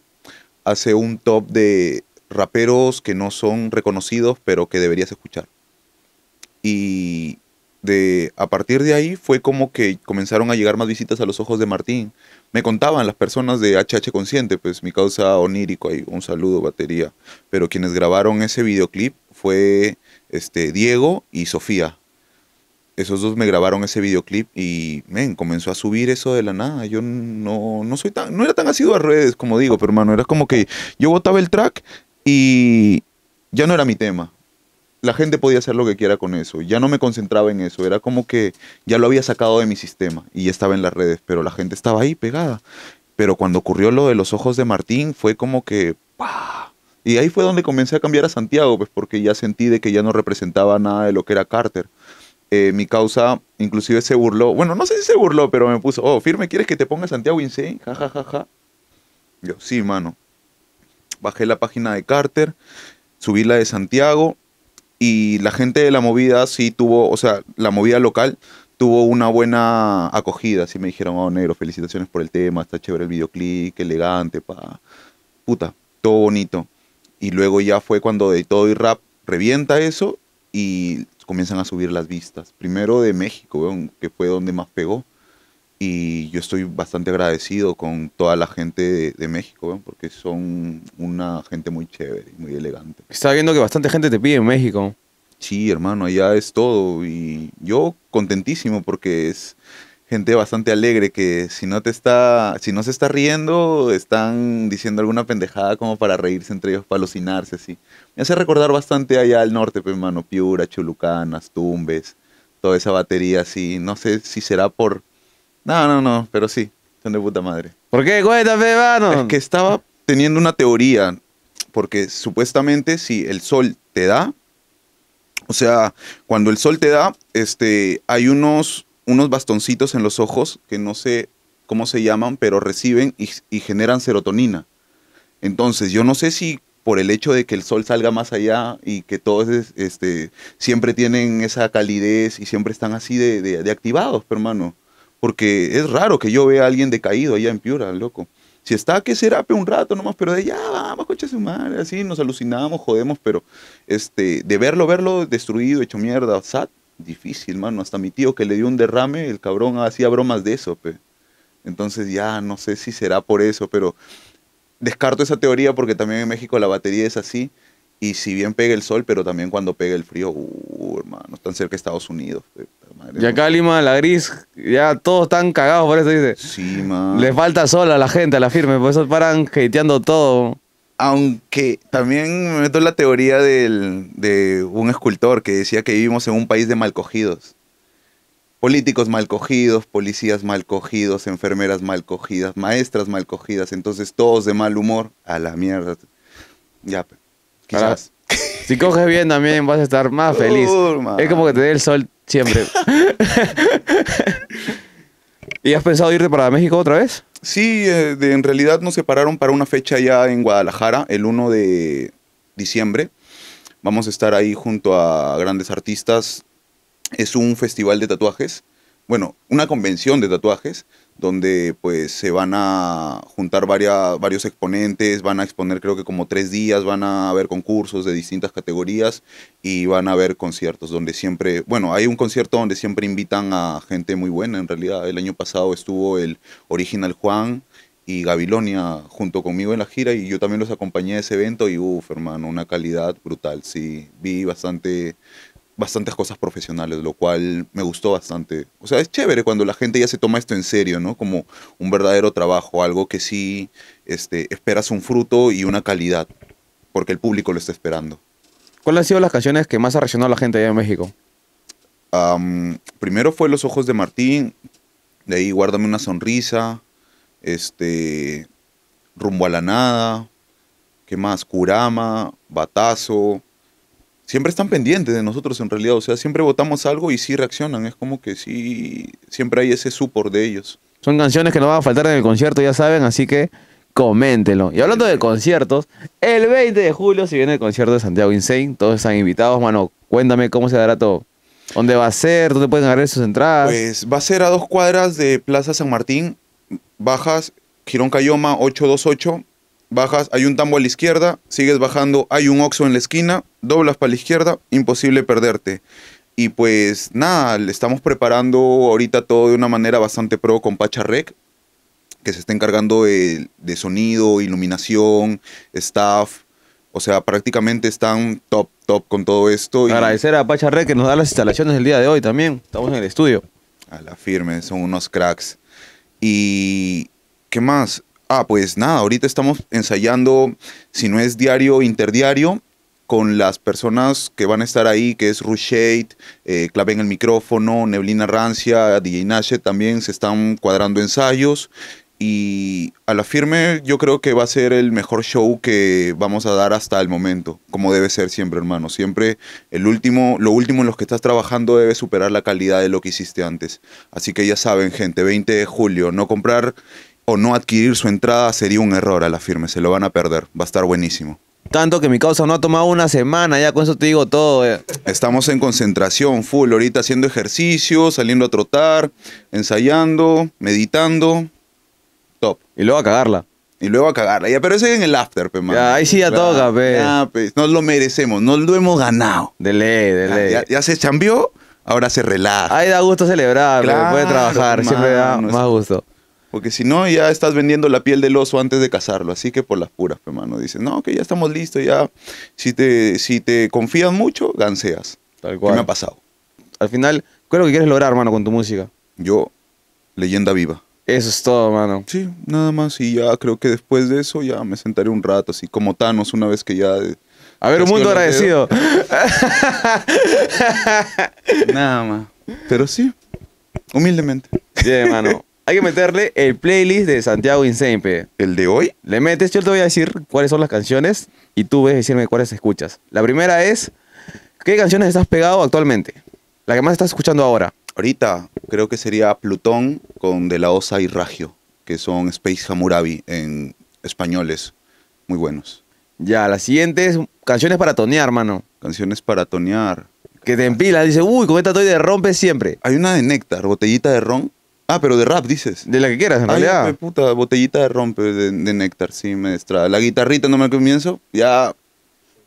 hace un top de raperos que no son reconocidos, pero que deberías escuchar. Y de, a partir de ahí fue como que comenzaron a llegar más visitas a los ojos de Martín. Me contaban las personas de HH Consciente, pues mi causa onírico, ahí un saludo, batería. Pero quienes grabaron ese videoclip fue este, Diego y Sofía. Esos dos me grabaron ese videoclip y, men, comenzó a subir eso de la nada. Yo no, soy tan, no era tan asiduo a redes, como digo, pero hermano, era como que yo botaba el track y ya no era mi tema la gente podía hacer lo que quiera con eso. Ya no me concentraba en eso. Era como que ya lo había sacado de mi sistema y estaba en las redes, pero la gente estaba ahí pegada. Pero cuando ocurrió lo de los ojos de Martín, fue como que... Y ahí fue donde comencé a cambiar a Santiago, pues porque ya sentí de que ya no representaba nada de lo que era Carter. Eh, mi causa inclusive se burló. Bueno, no sé si se burló, pero me puso, oh, firme, ¿quieres que te ponga Santiago Insane? Ja, ja, ja, ja. Yo, sí, mano. Bajé la página de Carter, subí la de Santiago y la gente de la movida sí tuvo, o sea, la movida local tuvo una buena acogida. Así me dijeron, oh, negro, felicitaciones por el tema, está chévere el videoclip, elegante, pa. Puta, todo bonito. Y luego ya fue cuando de todo y rap revienta eso y comienzan a subir las vistas. Primero de México, que fue donde más pegó y yo estoy bastante agradecido con toda la gente de, México, porque son una gente muy chévere, y muy elegante. Estaba viendo que bastante gente te pide en México. Sí, hermano, allá es todo y yo contentísimo porque es gente bastante alegre que si no te está, si no se está riendo, están diciendo alguna pendejada como para reírse entre ellos, para alucinarse Me hace recordar bastante allá al norte, pues, hermano, Piura, Chulucanas, Tumbes, toda esa batería así. No sé si será por no, no, no, pero sí, son de puta madre. ¿Por qué? Cuéntame, hermano? Es que estaba teniendo una teoría, porque supuestamente si el sol te da, o sea, cuando el sol te da, este, hay unos, unos bastoncitos en los ojos que no sé cómo se llaman, pero reciben y, generan serotonina. Entonces, yo no sé si por el hecho de que el sol salga más allá y que todos este, siempre tienen esa calidez y siempre están así de, de activados, pero hermano. Porque es raro que yo vea a alguien decaído allá en Piura, loco. Si está, que será un rato nomás, pero de ya vamos, coches, su así nos alucinamos, jodemos, pero este, de verlo, verlo destruido, hecho mierda, sad, difícil, mano. Hasta mi tío que le dio un derrame, el cabrón hacía bromas de eso, Entonces ya no sé si será por eso, pero descarto esa teoría porque también en México la batería es así. Y si bien pega el sol, pero también cuando pega el frío, uh, hermano, tan cerca de Estados Unidos. pues y acá Lima, la gris, ya todos están cagados por eso, dice. Sí, man. Le falta sol a la gente, a la firme, por eso paran hateando todo. Aunque también me meto en la teoría de un escultor que decía que vivimos en un país de malcogidos. Políticos mal cogidos, policías mal cogidos, enfermeras mal cogidas, maestras mal cogidas, entonces todos de mal humor, a la mierda. Ya, pues, quizás. si coges bien también vas a estar más feliz. es como que te dé el sol Siempre. ¿Y has pensado irte para México otra vez? Sí, eh, en realidad nos separaron para una fecha ya en Guadalajara, el 1 de diciembre. Vamos a estar ahí junto a grandes artistas. Es un festival de tatuajes, bueno, una convención de tatuajes donde pues se van a juntar varios exponentes, van a exponer creo que como tres días, van a haber concursos de distintas categorías y van a haber conciertos donde siempre, bueno, hay un concierto donde siempre invitan a gente muy buena en realidad. El año pasado estuvo el Original Juan y Gabilonia junto conmigo en la gira y yo también los acompañé a ese evento y uff, hermano, una calidad brutal, sí, vi bastante bastantes cosas profesionales, lo cual me gustó bastante. O sea, es chévere cuando la gente ya se toma esto en serio, ¿no? Como un verdadero trabajo, algo que sí este, esperas un fruto y una calidad, porque el público lo está esperando. ¿Cuáles han sido las canciones que más ha reaccionado la gente allá en México? primero fue Los Ojos de Martín, de ahí Guárdame una Sonrisa, este, Rumbo a la Nada, ¿qué más? Kurama, Batazo, siempre están pendientes de nosotros en realidad. O sea, siempre votamos algo y sí reaccionan. Es como que sí, siempre hay ese supor de ellos. Son canciones que no van a faltar en el concierto, ya saben, así que coméntenlo. Y hablando de conciertos, el 20 de julio se viene el concierto de Santiago Insane. Todos están invitados, mano. Cuéntame cómo se dará todo. ¿Dónde va a ser? ¿Dónde pueden agarrar sus entradas? Pues va a ser a dos cuadras de Plaza San Martín, bajas, Girón Cayoma 828 bajas, hay un tambo a la izquierda, sigues bajando, hay un oxo en la esquina, doblas para la izquierda, imposible perderte. Y pues nada, le estamos preparando ahorita todo de una manera bastante pro con Pacha Rec, que se está encargando de, sonido, iluminación, staff, o sea, prácticamente están top, top con todo esto. Y... Agradecer a Pacha que nos da las instalaciones el día de hoy también. Estamos en el estudio. A la firme, son unos cracks. Y, ¿qué más? ah, pues nada, ahorita estamos ensayando, si no es diario, interdiario, con las personas que van a estar ahí, que es Rushade, eh, Clave en el micrófono, Neblina Rancia, DJ Nashe también se están cuadrando ensayos. Y a la firme yo creo que va a ser el mejor show que vamos a dar hasta el momento, como debe ser siempre, hermano. Siempre el último, lo último en los que estás trabajando debe superar la calidad de lo que hiciste antes. Así que ya saben, gente, 20 de julio, no comprar o no adquirir su entrada sería un error a la firme, se lo van a perder, va a estar buenísimo. Tanto que mi causa no ha tomado una semana, ya con eso te digo todo. Eh. Estamos en concentración full, ahorita haciendo ejercicio, saliendo a trotar, ensayando, meditando. Top. Y luego a cagarla. Y luego a cagarla. Ya, pero ese en el after, pe, man. Ya, ahí sí ya toca, pe. Ya, Nos lo merecemos, nos lo hemos ganado. De ley, Ya, se chambió, ahora se relaja. Ahí da gusto celebrar, Puede trabajar, siempre da más gusto. Porque si no, ya estás vendiendo la piel del oso antes de cazarlo. Así que por las puras, hermano. Dices, no, que ya estamos listos, ya. Si te, si te confías mucho, ganseas. Tal cual. ¿Qué me ha pasado? Al final, ¿qué es lo que quieres lograr, hermano, con tu música? Yo, leyenda viva. Eso es todo, hermano. Sí, nada más. Y ya creo que después de eso ya me sentaré un rato, así como Thanos, una vez que ya. A ver, un mundo agradecido. nada más. Pero sí, humildemente. Sí, hermano hay que meterle el playlist de Santiago Insempe. ¿El de hoy? Le metes, yo te voy a decir cuáles son las canciones y tú ves decirme cuáles escuchas. La primera es, ¿qué canciones estás pegado actualmente? La que más estás escuchando ahora. Ahorita creo que sería Plutón con De La Osa y Ragio, que son Space Hammurabi en españoles. Muy buenos. Ya, la siguiente es canciones para tonear, hermano. Canciones para tonear. Que te empila dice, uy, con esta estoy de rompe siempre. Hay una de néctar, botellita de ron, Ah, pero de rap dices. De la que quieras, en ah, realidad. Pues, puta, botellita de rompe de, de néctar, sí, maestra. La guitarrita no me comienzo, ya.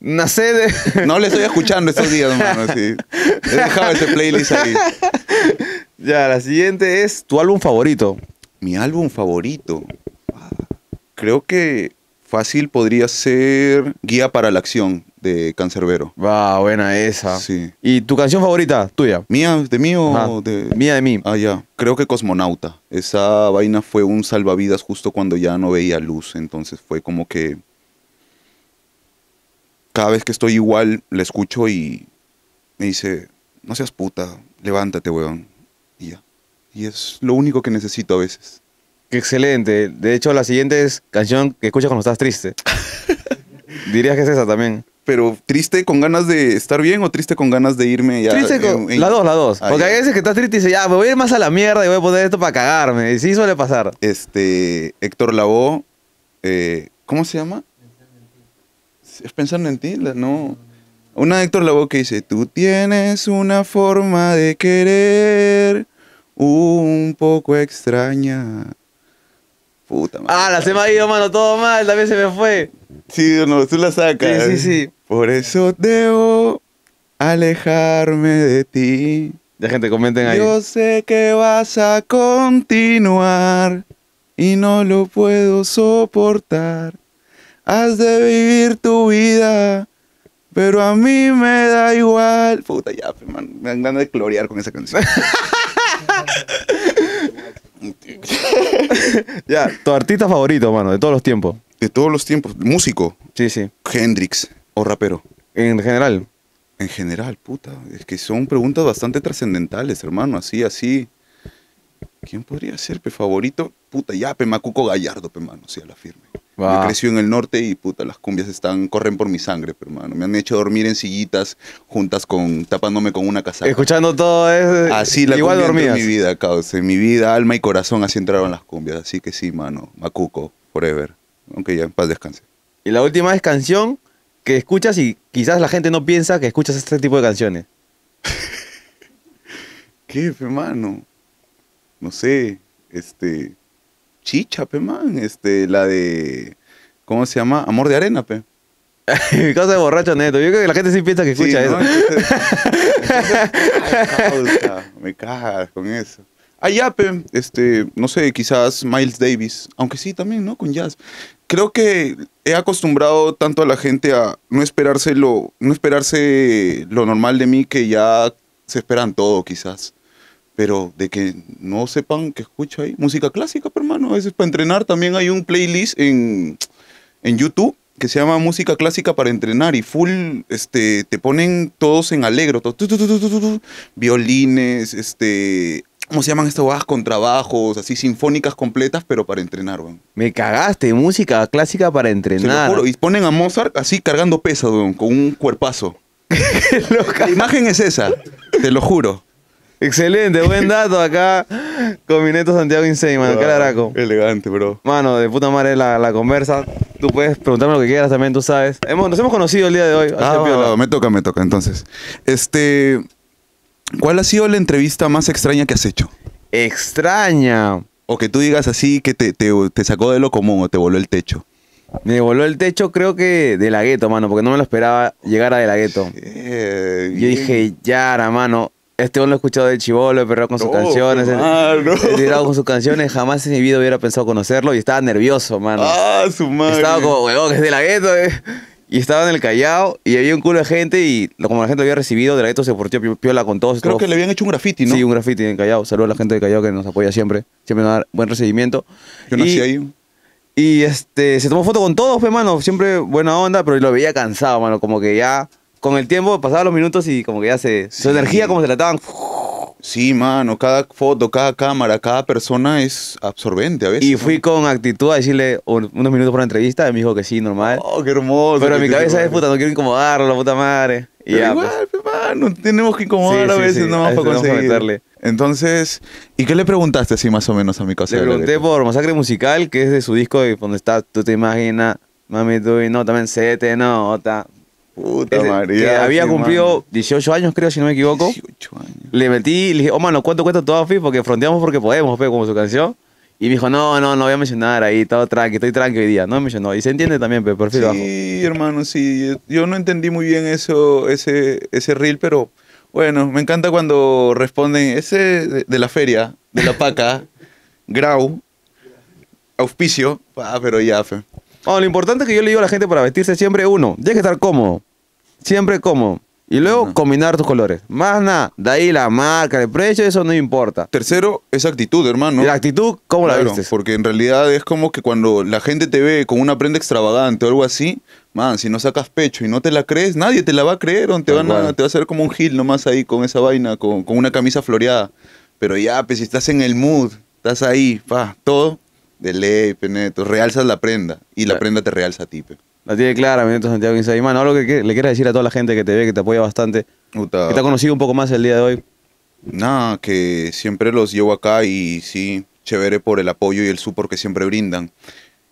Nacé de. No le estoy escuchando estos días, hermano. Sí. He dejado ese playlist ahí. Ya, la siguiente es tu álbum favorito. Mi álbum favorito. Ah, creo que Fácil podría ser Guía para la Acción de Cancerbero. Va, buena esa. Sí. ¿Y tu canción favorita? ¿Tuya? ¿Mía? ¿De mí o de...? Mía de mí. Ah, ya. Creo que Cosmonauta. Esa vaina fue un salvavidas justo cuando ya no veía luz. Entonces fue como que... Cada vez que estoy igual, la escucho y me dice, no seas puta, levántate, weón. ya. Y es lo único que necesito a veces excelente. De hecho, la siguiente es canción que escuchas cuando estás triste. Dirías que es esa también. Pero triste con ganas de estar bien o triste con ganas de irme ya. Triste con. dos, la dos. Ah, Porque hay veces que estás triste y dices, ya, me voy a ir más a la mierda y voy a poder esto para cagarme. Y sí suele pasar. Este. Héctor Labó, eh, ¿Cómo se llama? ¿Es pensando en ti? No. Una de Héctor Labó que dice, tú tienes una forma de querer un poco extraña. Puta ah, la Ah, me ha ido, mano, todo mal, también se me fue. Sí, no, tú la sacas. Sí, sí, sí. Por eso debo alejarme de ti. Ya, gente comenten ahí. Yo sé que vas a continuar y no lo puedo soportar. Has de vivir tu vida, pero a mí me da igual. Puta, ya, man, me dan ganas de gloriar con esa canción. ya, tu artista favorito, mano, de todos los tiempos. De todos los tiempos. Músico. Sí, sí. Hendrix o rapero. En general. En general, puta. Es que son preguntas bastante trascendentales, hermano. Así, así. ¿Quién podría ser, pe favorito? Puta, ya, pe Macuco Gallardo, pe mano, sí, a la firme. Me creció en el norte y puta, las cumbias están, corren por mi sangre, pero mano. Me han hecho dormir en sillitas juntas con, tapándome con una casaca. Escuchando todo eso. Así la igual dormías. En mi vida, caos, En mi vida, alma y corazón, así entraron las cumbias. Así que sí, mano. Macuco, forever. Aunque ya en paz descanse. Y la última es canción que escuchas y quizás la gente no piensa que escuchas este tipo de canciones. ¿Qué, pe mano? no sé, este, chicha, pe, man, este, la de, ¿cómo se llama? Amor de arena, pe. Mi casa de borracho neto. Yo creo que la gente sí piensa que escucha sí, eso. me cagas con eso. Ah, ya, pe, este, no sé, quizás Miles Davis, aunque sí también, ¿no? Con jazz. Creo que he acostumbrado tanto a la gente a no esperarse no esperarse lo normal de mí que ya se esperan todo, quizás. Pero de que no sepan que escucho ahí música clásica, hermano. A veces para entrenar también hay un playlist en, YouTube que se llama música clásica para entrenar y full este te ponen todos en alegro violines este ¿Cómo se llaman estas con trabajos, así sinfónicas completas, pero para entrenar, weón. Me cagaste, música clásica para entrenar. Se lo y ponen a Mozart así cargando pesas, weón, con un cuerpazo. La imagen es esa, te lo juro. Excelente, buen dato acá con Mineto Santiago Insane, mano. Qué Elegante, bro. Mano, de puta madre la, conversa. Tú puedes preguntarme lo que quieras también, tú sabes. Hemos, nos hemos conocido el día de hoy. Ah, me toca, me toca. Entonces, este. ¿Cuál ha sido la entrevista más extraña que has hecho? Extraña. O que tú digas así que te, sacó de lo común o te voló el techo. Me voló el techo, creo que de la gueto, mano, porque no me lo esperaba llegar a de la gueto. Yo dije, Yara, mano, este lo he escuchado de Chivolo, he con sus canciones. Mal, tirado con sus canciones. Jamás en mi vida hubiera pensado conocerlo y estaba nervioso, mano. Ah, su madre. Estaba como, huevón, que es de la gueto, eh. Y estaba en el Callao y había un culo de gente y como la gente lo había recibido, de la gueto se portó piola con todos. Creo que le habían hecho un graffiti, ¿no? Sí, un graffiti en Callao. Saludos a la gente de Callao que nos apoya siempre. Siempre nos da buen recibimiento. Yo nací y, ahí. Y este, se tomó foto con todos, fue, pues, mano. Siempre buena onda, pero lo veía cansado, mano. Como que ya con el tiempo pasaban los minutos y como que ya se. Su energía como se la estaban. Sí, mano, cada foto, cada cámara, cada persona es absorbente a veces. Y fui con actitud a decirle unos minutos por la entrevista y me dijo que sí, normal. Oh, qué hermoso. Pero en mi cabeza es puta, no quiero incomodarlo, la puta madre. Y igual, pues. mano, tenemos que incomodar a veces, no vamos a conseguir. Entonces, ¿y qué le preguntaste así más o menos a mi casa? Le pregunté por Masacre Musical, que es de su disco y donde está ¿Tú te imaginas, mami, tú y no, también se no, nota, Puta María. había cumplido 18 años, creo, si no me equivoco. 18 años. Le metí y le dije, oh, mano, ¿cuánto cuesta todo? outfit? Porque fronteamos porque podemos, fe, como su canción. Y me dijo, no, no, no voy a mencionar ahí, todo tranqui, estoy tranqui hoy día. No me Y se entiende también, pero por fin Sí, hermano, sí. Yo no entendí muy bien eso, ese, ese reel, pero bueno, me encanta cuando responden, ese de, la feria, de la paca, grau, auspicio, ah, pero ya, fe. Oh, lo importante que yo le digo a la gente para vestirse siempre, uno, tienes que estar cómodo. Siempre cómodo. Y luego combinar tus colores. Más nada, de ahí la marca, el precio, eso no importa. Tercero, esa actitud, hermano. La actitud, ¿cómo la vistes? Porque en realidad es como que cuando la gente te ve con una prenda extravagante o algo así, man, si no sacas pecho y no te la crees, nadie te la va a creer o te, van te va a hacer como un gil nomás ahí con esa vaina, con, una camisa floreada. Pero ya, pues si estás en el mood, estás ahí, pa, todo, de ley, peneto, realzas la prenda y la prenda te realza a ti. Pe. La tiene clara, Santiago Y, Mano, algo que le quiera decir a toda la gente que te ve, que te apoya bastante, que te ha conocido un poco más el día de hoy. Nada, que siempre los llevo acá y sí, chévere por el apoyo y el support que siempre brindan.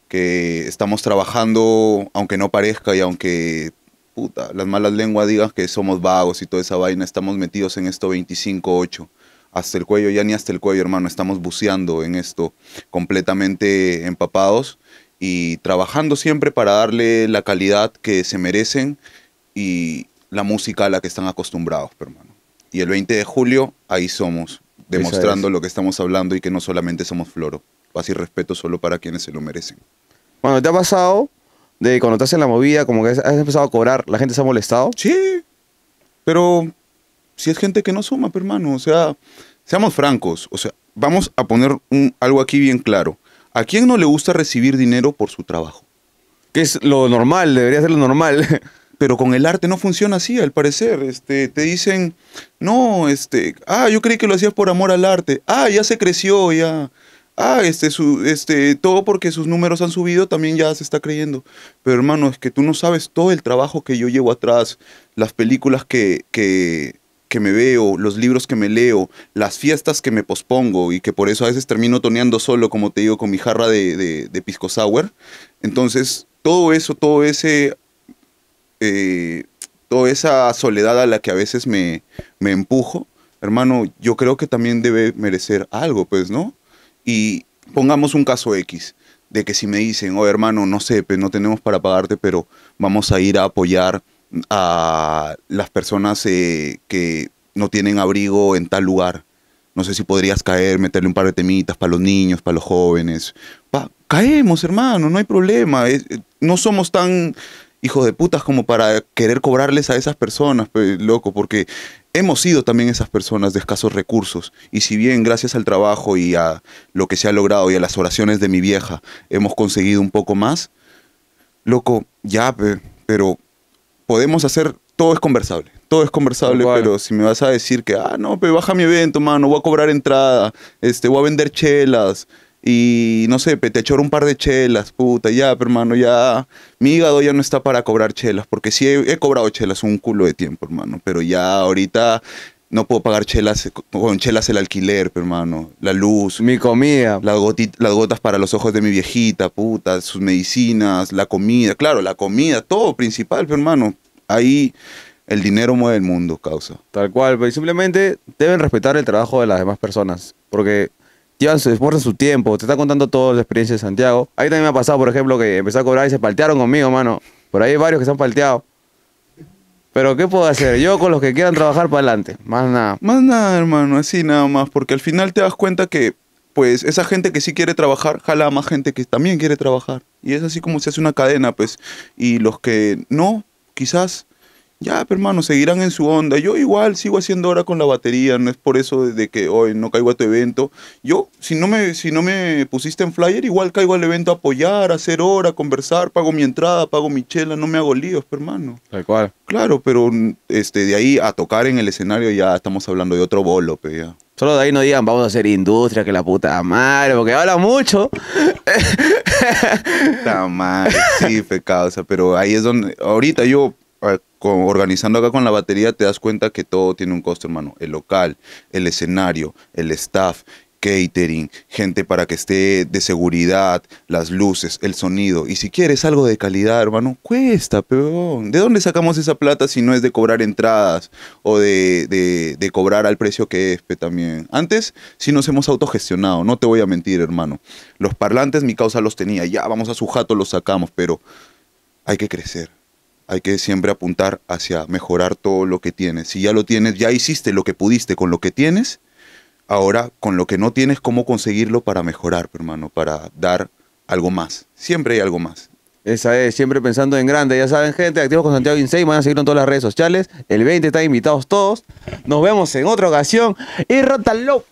Que estamos trabajando, aunque no parezca y aunque puta, las malas lenguas digan que somos vagos y toda esa vaina, estamos metidos en esto 25-8 hasta el cuello, ya ni hasta el cuello, hermano, estamos buceando en esto, completamente empapados y trabajando siempre para darle la calidad que se merecen y la música a la que están acostumbrados, hermano. Y el 20 de julio, ahí somos, demostrando lo que estamos hablando y que no solamente somos floro. a y respeto solo para quienes se lo merecen. Bueno, ¿te ha pasado de cuando estás en la movida, como que has empezado a cobrar, la gente se ha molestado? Sí, pero si es gente que no suma, hermano. O sea, seamos francos. O sea, vamos a poner algo aquí bien claro. ¿A quién no le gusta recibir dinero por su trabajo? Que es lo normal, debería ser lo normal. Pero con el arte no funciona así, al parecer. Este, te dicen, no, este, ah, yo creí que lo hacías por amor al arte. Ah, ya se creció, ya. Ah, este, su, este, todo porque sus números han subido también ya se está creyendo. Pero hermano, es que tú no sabes todo el trabajo que yo llevo atrás, las películas que, que que me veo, los libros que me leo, las fiestas que me pospongo y que por eso a veces termino toneando solo, como te digo, con mi jarra de, de, pisco sour. Entonces, todo eso, todo ese... Eh, toda esa soledad a la que a veces me, empujo, hermano, yo creo que también debe merecer algo, pues, ¿no? Y pongamos un caso X, de que si me dicen, oh hermano, no sé, pues no tenemos para pagarte, pero vamos a ir a apoyar a las personas eh, que no tienen abrigo en tal lugar. No sé si podrías caer, meterle un par de temitas para los niños, para los jóvenes. caemos, hermano, no hay problema. no somos tan hijos de putas como para querer cobrarles a esas personas, loco, porque hemos sido también esas personas de escasos recursos. Y si bien gracias al trabajo y a lo que se ha logrado y a las oraciones de mi vieja hemos conseguido un poco más, loco, ya, pero podemos hacer, todo es conversable. Todo es conversable, pero si me vas a decir que, ah, no, pero baja mi evento, mano, voy a cobrar entrada, este, voy a vender chelas, y no sé, te ahora un par de chelas, puta, ya, pero, hermano, ya. Mi hígado ya no está para cobrar chelas, porque sí he, cobrado chelas un culo de tiempo, hermano, pero ya ahorita no puedo pagar chelas, eh, con chelas el alquiler, hermano, la luz. Mi comida. Las, las gotas para los ojos de mi viejita, puta, sus medicinas, la comida, claro, la comida, todo principal, hermano ahí el dinero mueve el mundo, causa. Tal cual, pero pues, simplemente deben respetar el trabajo de las demás personas, porque llevan se esfuerzan su tiempo, te está contando toda la experiencia de Santiago. Ahí también me ha pasado, por ejemplo, que empecé a cobrar y se paltearon conmigo, mano. Por ahí hay varios que se han palteado. Pero ¿qué puedo hacer? Yo con los que quieran trabajar para adelante, más nada. Más nada, hermano, así nada más, porque al final te das cuenta que pues esa gente que sí quiere trabajar jala a más gente que también quiere trabajar. Y es así como se hace una cadena, pues. Y los que no, quizás, ya, pero hermano, seguirán en su onda. Yo igual sigo haciendo hora con la batería, no es por eso de que hoy no caigo a tu evento. Yo, si no, me, si no me pusiste en flyer, igual caigo al evento a apoyar, hacer hora, conversar, pago mi entrada, pago mi chela, no me hago líos, pero hermano. Tal cual. Claro, pero mm, este, de ahí a tocar en el escenario ya estamos hablando de otro bolo, pero ya. Solo de ahí no digan, vamos a hacer industria, que la puta madre, porque habla mucho. Está mal, sí, O causa, pero ahí es donde, ahorita yo ah, organizando acá con la batería te das cuenta que todo tiene un costo, hermano. El local, el escenario, el staff catering, gente para que esté de seguridad, las luces, el sonido. Y si quieres algo de calidad, hermano, cuesta, pero ¿De dónde sacamos esa plata si no es de cobrar entradas o de, cobrar al precio que es, también? Antes sí nos hemos autogestionado, no te voy a mentir, hermano. Los parlantes mi causa los tenía, ya vamos a su jato, los sacamos, pero hay que crecer hay que siempre apuntar hacia mejorar todo lo que tienes. Si ya lo tienes, ya hiciste lo que pudiste con lo que tienes, ahora con lo que no tienes, cómo conseguirlo para mejorar, hermano, para dar algo más. Siempre hay algo más. Esa es, siempre pensando en grande. Ya saben, gente, activos con Santiago me Van a seguir en todas las redes sociales. El 20 está invitados todos. Nos vemos en otra ocasión. Y rótalo.